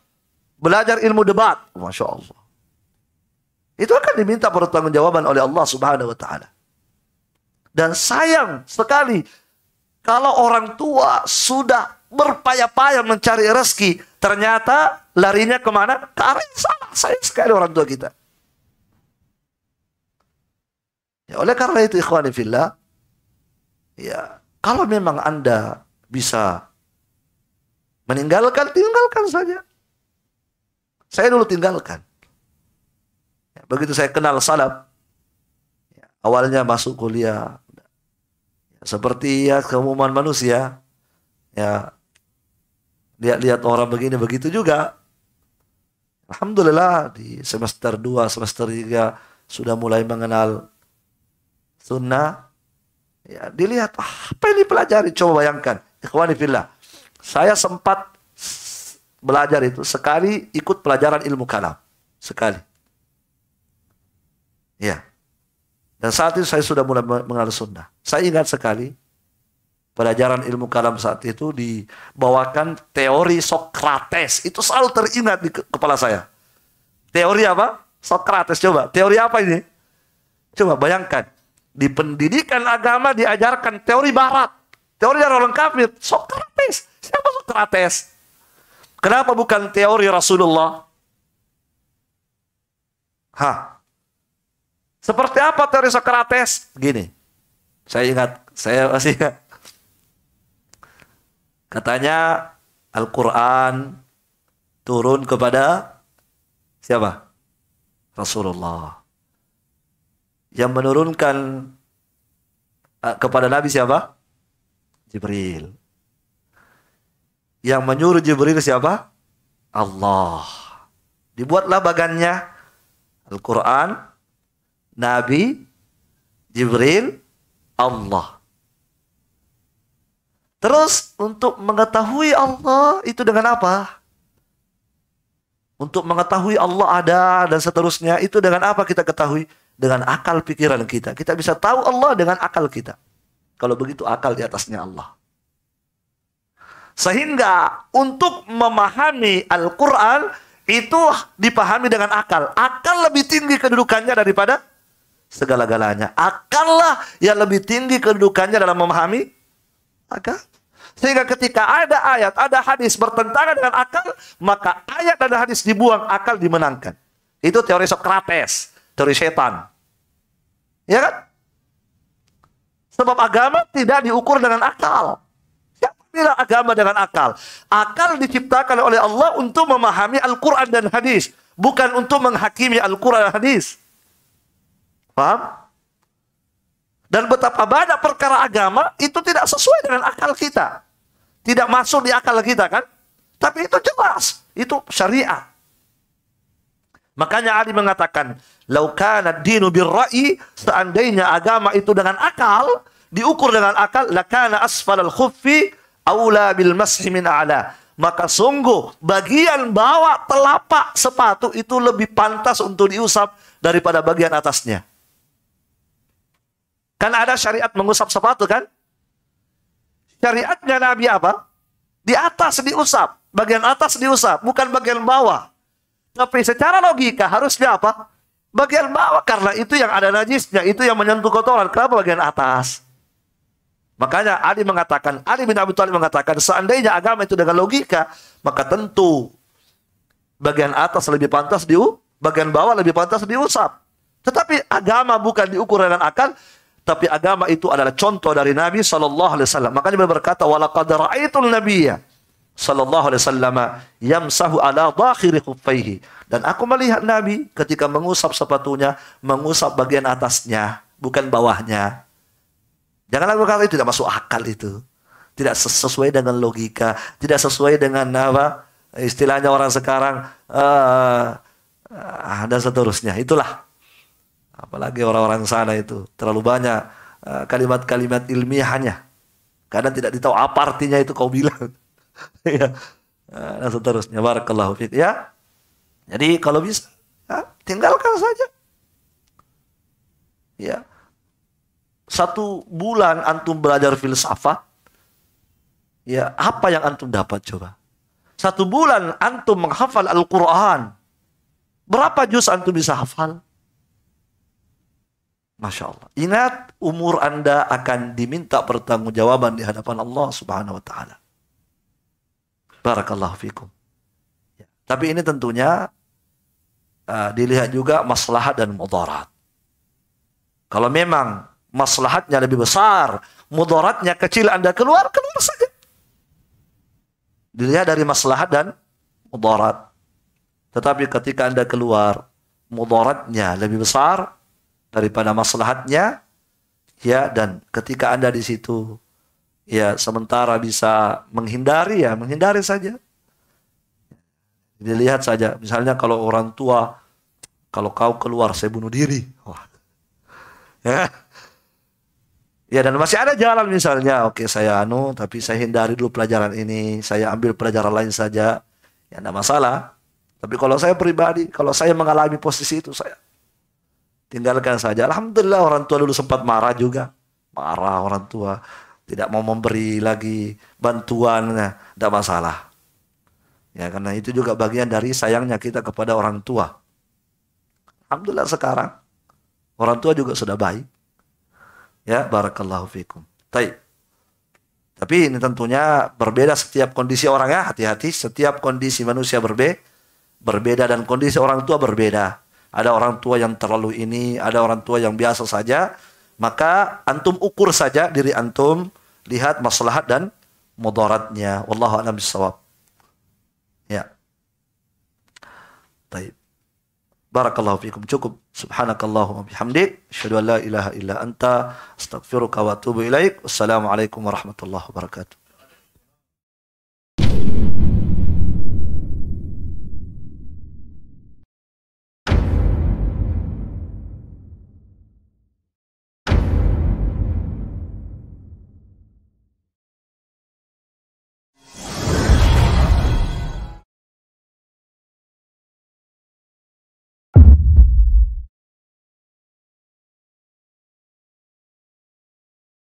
belajar ilmu debat. Masya Allah. Itu akan diminta pertanggungjawaban oleh Allah Subhanahu Wa Taala. Dan sayang sekali kalau orang tua sudah berpayah-payah mencari rezeki, ternyata larinya kemana? Ke arah salah. Sayang sekali orang tua kita. Ya, oleh karena itu ikhwani fillah, ya kalau memang Anda bisa meninggalkan, tinggalkan saja. Saya dulu tinggalkan. Ya, begitu saya kenal salaf, ya, awalnya masuk kuliah, ya, seperti ya keumuman manusia, ya lihat-lihat orang begini begitu juga. Alhamdulillah di semester 2, semester 3 sudah mulai mengenal sunnah. Ya, dilihat ah, apa ini pelajari Coba bayangkan. Ikhwani fillah. Saya sempat belajar itu. Sekali ikut pelajaran ilmu kalam. Sekali. Ya. Dan saat itu saya sudah mulai mengalir sunnah. Saya ingat sekali pelajaran ilmu kalam saat itu dibawakan teori Sokrates. Itu selalu teringat di kepala saya. Teori apa? Sokrates coba. Teori apa ini? Coba bayangkan. Di pendidikan agama diajarkan teori barat. Teori dari orang kafir. Sokrates. Siapa Sokrates? Kenapa bukan teori Rasulullah? Hah? Seperti apa teori Sokrates? Gini, saya ingat, saya masih ingat. Katanya Al-Quran turun kepada siapa? Rasulullah yang menurunkan eh, kepada Nabi siapa? Jibril. Yang menyuruh Jibril siapa? Allah. Dibuatlah bagannya Al-Quran, Nabi, Jibril, Allah. Terus untuk mengetahui Allah itu dengan apa? Untuk mengetahui Allah ada dan seterusnya itu dengan apa kita ketahui? dengan akal pikiran kita. Kita bisa tahu Allah dengan akal kita. Kalau begitu akal di atasnya Allah. Sehingga untuk memahami Al-Quran itu dipahami dengan akal. Akal lebih tinggi kedudukannya daripada segala-galanya. Akal lah yang lebih tinggi kedudukannya dalam memahami akal. Sehingga ketika ada ayat, ada hadis bertentangan dengan akal, maka ayat dan hadis dibuang, akal dimenangkan. Itu teori Sokrates, teori setan. Ya kan? Sebab agama tidak diukur dengan akal. Siapa bilang agama dengan akal? Akal diciptakan oleh Allah untuk memahami Al-Quran dan hadis. Bukan untuk menghakimi Al-Quran dan hadis. Paham? Dan betapa banyak perkara agama itu tidak sesuai dengan akal kita. Tidak masuk di akal kita kan? Tapi itu jelas. Itu syariah. Makanya Ali mengatakan, "Laukana dinu birra'i", seandainya agama itu dengan akal, diukur dengan akal, lakana al khuffi awla bil mashi min a'la. Maka sungguh bagian bawah telapak sepatu itu lebih pantas untuk diusap daripada bagian atasnya. Kan ada syariat mengusap sepatu kan? Syariatnya Nabi apa? Di atas diusap, bagian atas diusap, bukan bagian bawah. Tapi secara logika harusnya apa? Bagian bawah karena itu yang ada najisnya, itu yang menyentuh kotoran. Kenapa bagian atas? Makanya Ali mengatakan, Ali bin Abi Thalib mengatakan, seandainya agama itu dengan logika, maka tentu bagian atas lebih pantas diu, bagian bawah lebih pantas diusap. Tetapi agama bukan diukur dengan akal, tapi agama itu adalah contoh dari Nabi Shallallahu Alaihi Wasallam. Makanya beliau berkata, walaqad itu Nabiya sallallahu alaihi wasallam yamsahu ala dhakhiri khuffaihi dan aku melihat Nabi ketika mengusap sepatunya mengusap bagian atasnya bukan bawahnya jangan aku kata itu tidak masuk akal itu tidak sesuai dengan logika tidak sesuai dengan apa istilahnya orang sekarang uh, uh, dan seterusnya itulah apalagi orang-orang sana itu terlalu banyak eh, kalimat-kalimat uh, ilmiahnya kadang tidak ditahu apa artinya itu kau bilang *laughs* Ya. ya. Dan seterusnya. Barakallahu fiik. Ya. Jadi kalau bisa ya, tinggalkan saja. Ya. Satu bulan antum belajar filsafat, ya apa yang antum dapat coba? Satu bulan antum menghafal Al-Quran, berapa juz antum bisa hafal? Masya Allah. Ingat, umur Anda akan diminta pertanggungjawaban di hadapan Allah Subhanahu wa Ta'ala. Barakallahu fikum. Ya. Tapi ini tentunya uh, dilihat juga maslahat dan mudarat. Kalau memang maslahatnya lebih besar, mudaratnya kecil Anda keluar, keluar saja. Dilihat dari maslahat dan mudarat. Tetapi ketika Anda keluar, mudaratnya lebih besar daripada maslahatnya, ya dan ketika Anda di situ ya sementara bisa menghindari ya menghindari saja. Dilihat saja, misalnya kalau orang tua, kalau kau keluar saya bunuh diri. Wah. Ya. Ya dan masih ada jalan misalnya, oke saya anu tapi saya hindari dulu pelajaran ini, saya ambil pelajaran lain saja. Ya tidak masalah. Tapi kalau saya pribadi, kalau saya mengalami posisi itu saya tinggalkan saja. Alhamdulillah orang tua dulu sempat marah juga. Marah orang tua tidak mau memberi lagi bantuan, nah, tidak masalah. Ya, karena itu juga bagian dari sayangnya kita kepada orang tua. Alhamdulillah sekarang orang tua juga sudah baik. Ya, barakallahu fikum. Taib. Tapi ini tentunya berbeda setiap kondisi orang ya, hati-hati. Setiap kondisi manusia berbe berbeda dan kondisi orang tua berbeda. Ada orang tua yang terlalu ini, ada orang tua yang biasa saja. Maka antum ukur saja diri antum lihat maslahat dan mudaratnya. Wallahu a'lam bishawab. Ya. Baik. Barakallahu fikum. Cukup. wa bihamdik. Asyhadu an la ilaha illa anta. Astaghfiruka wa atubu ilaik. alaikum warahmatullahi wabarakatuh.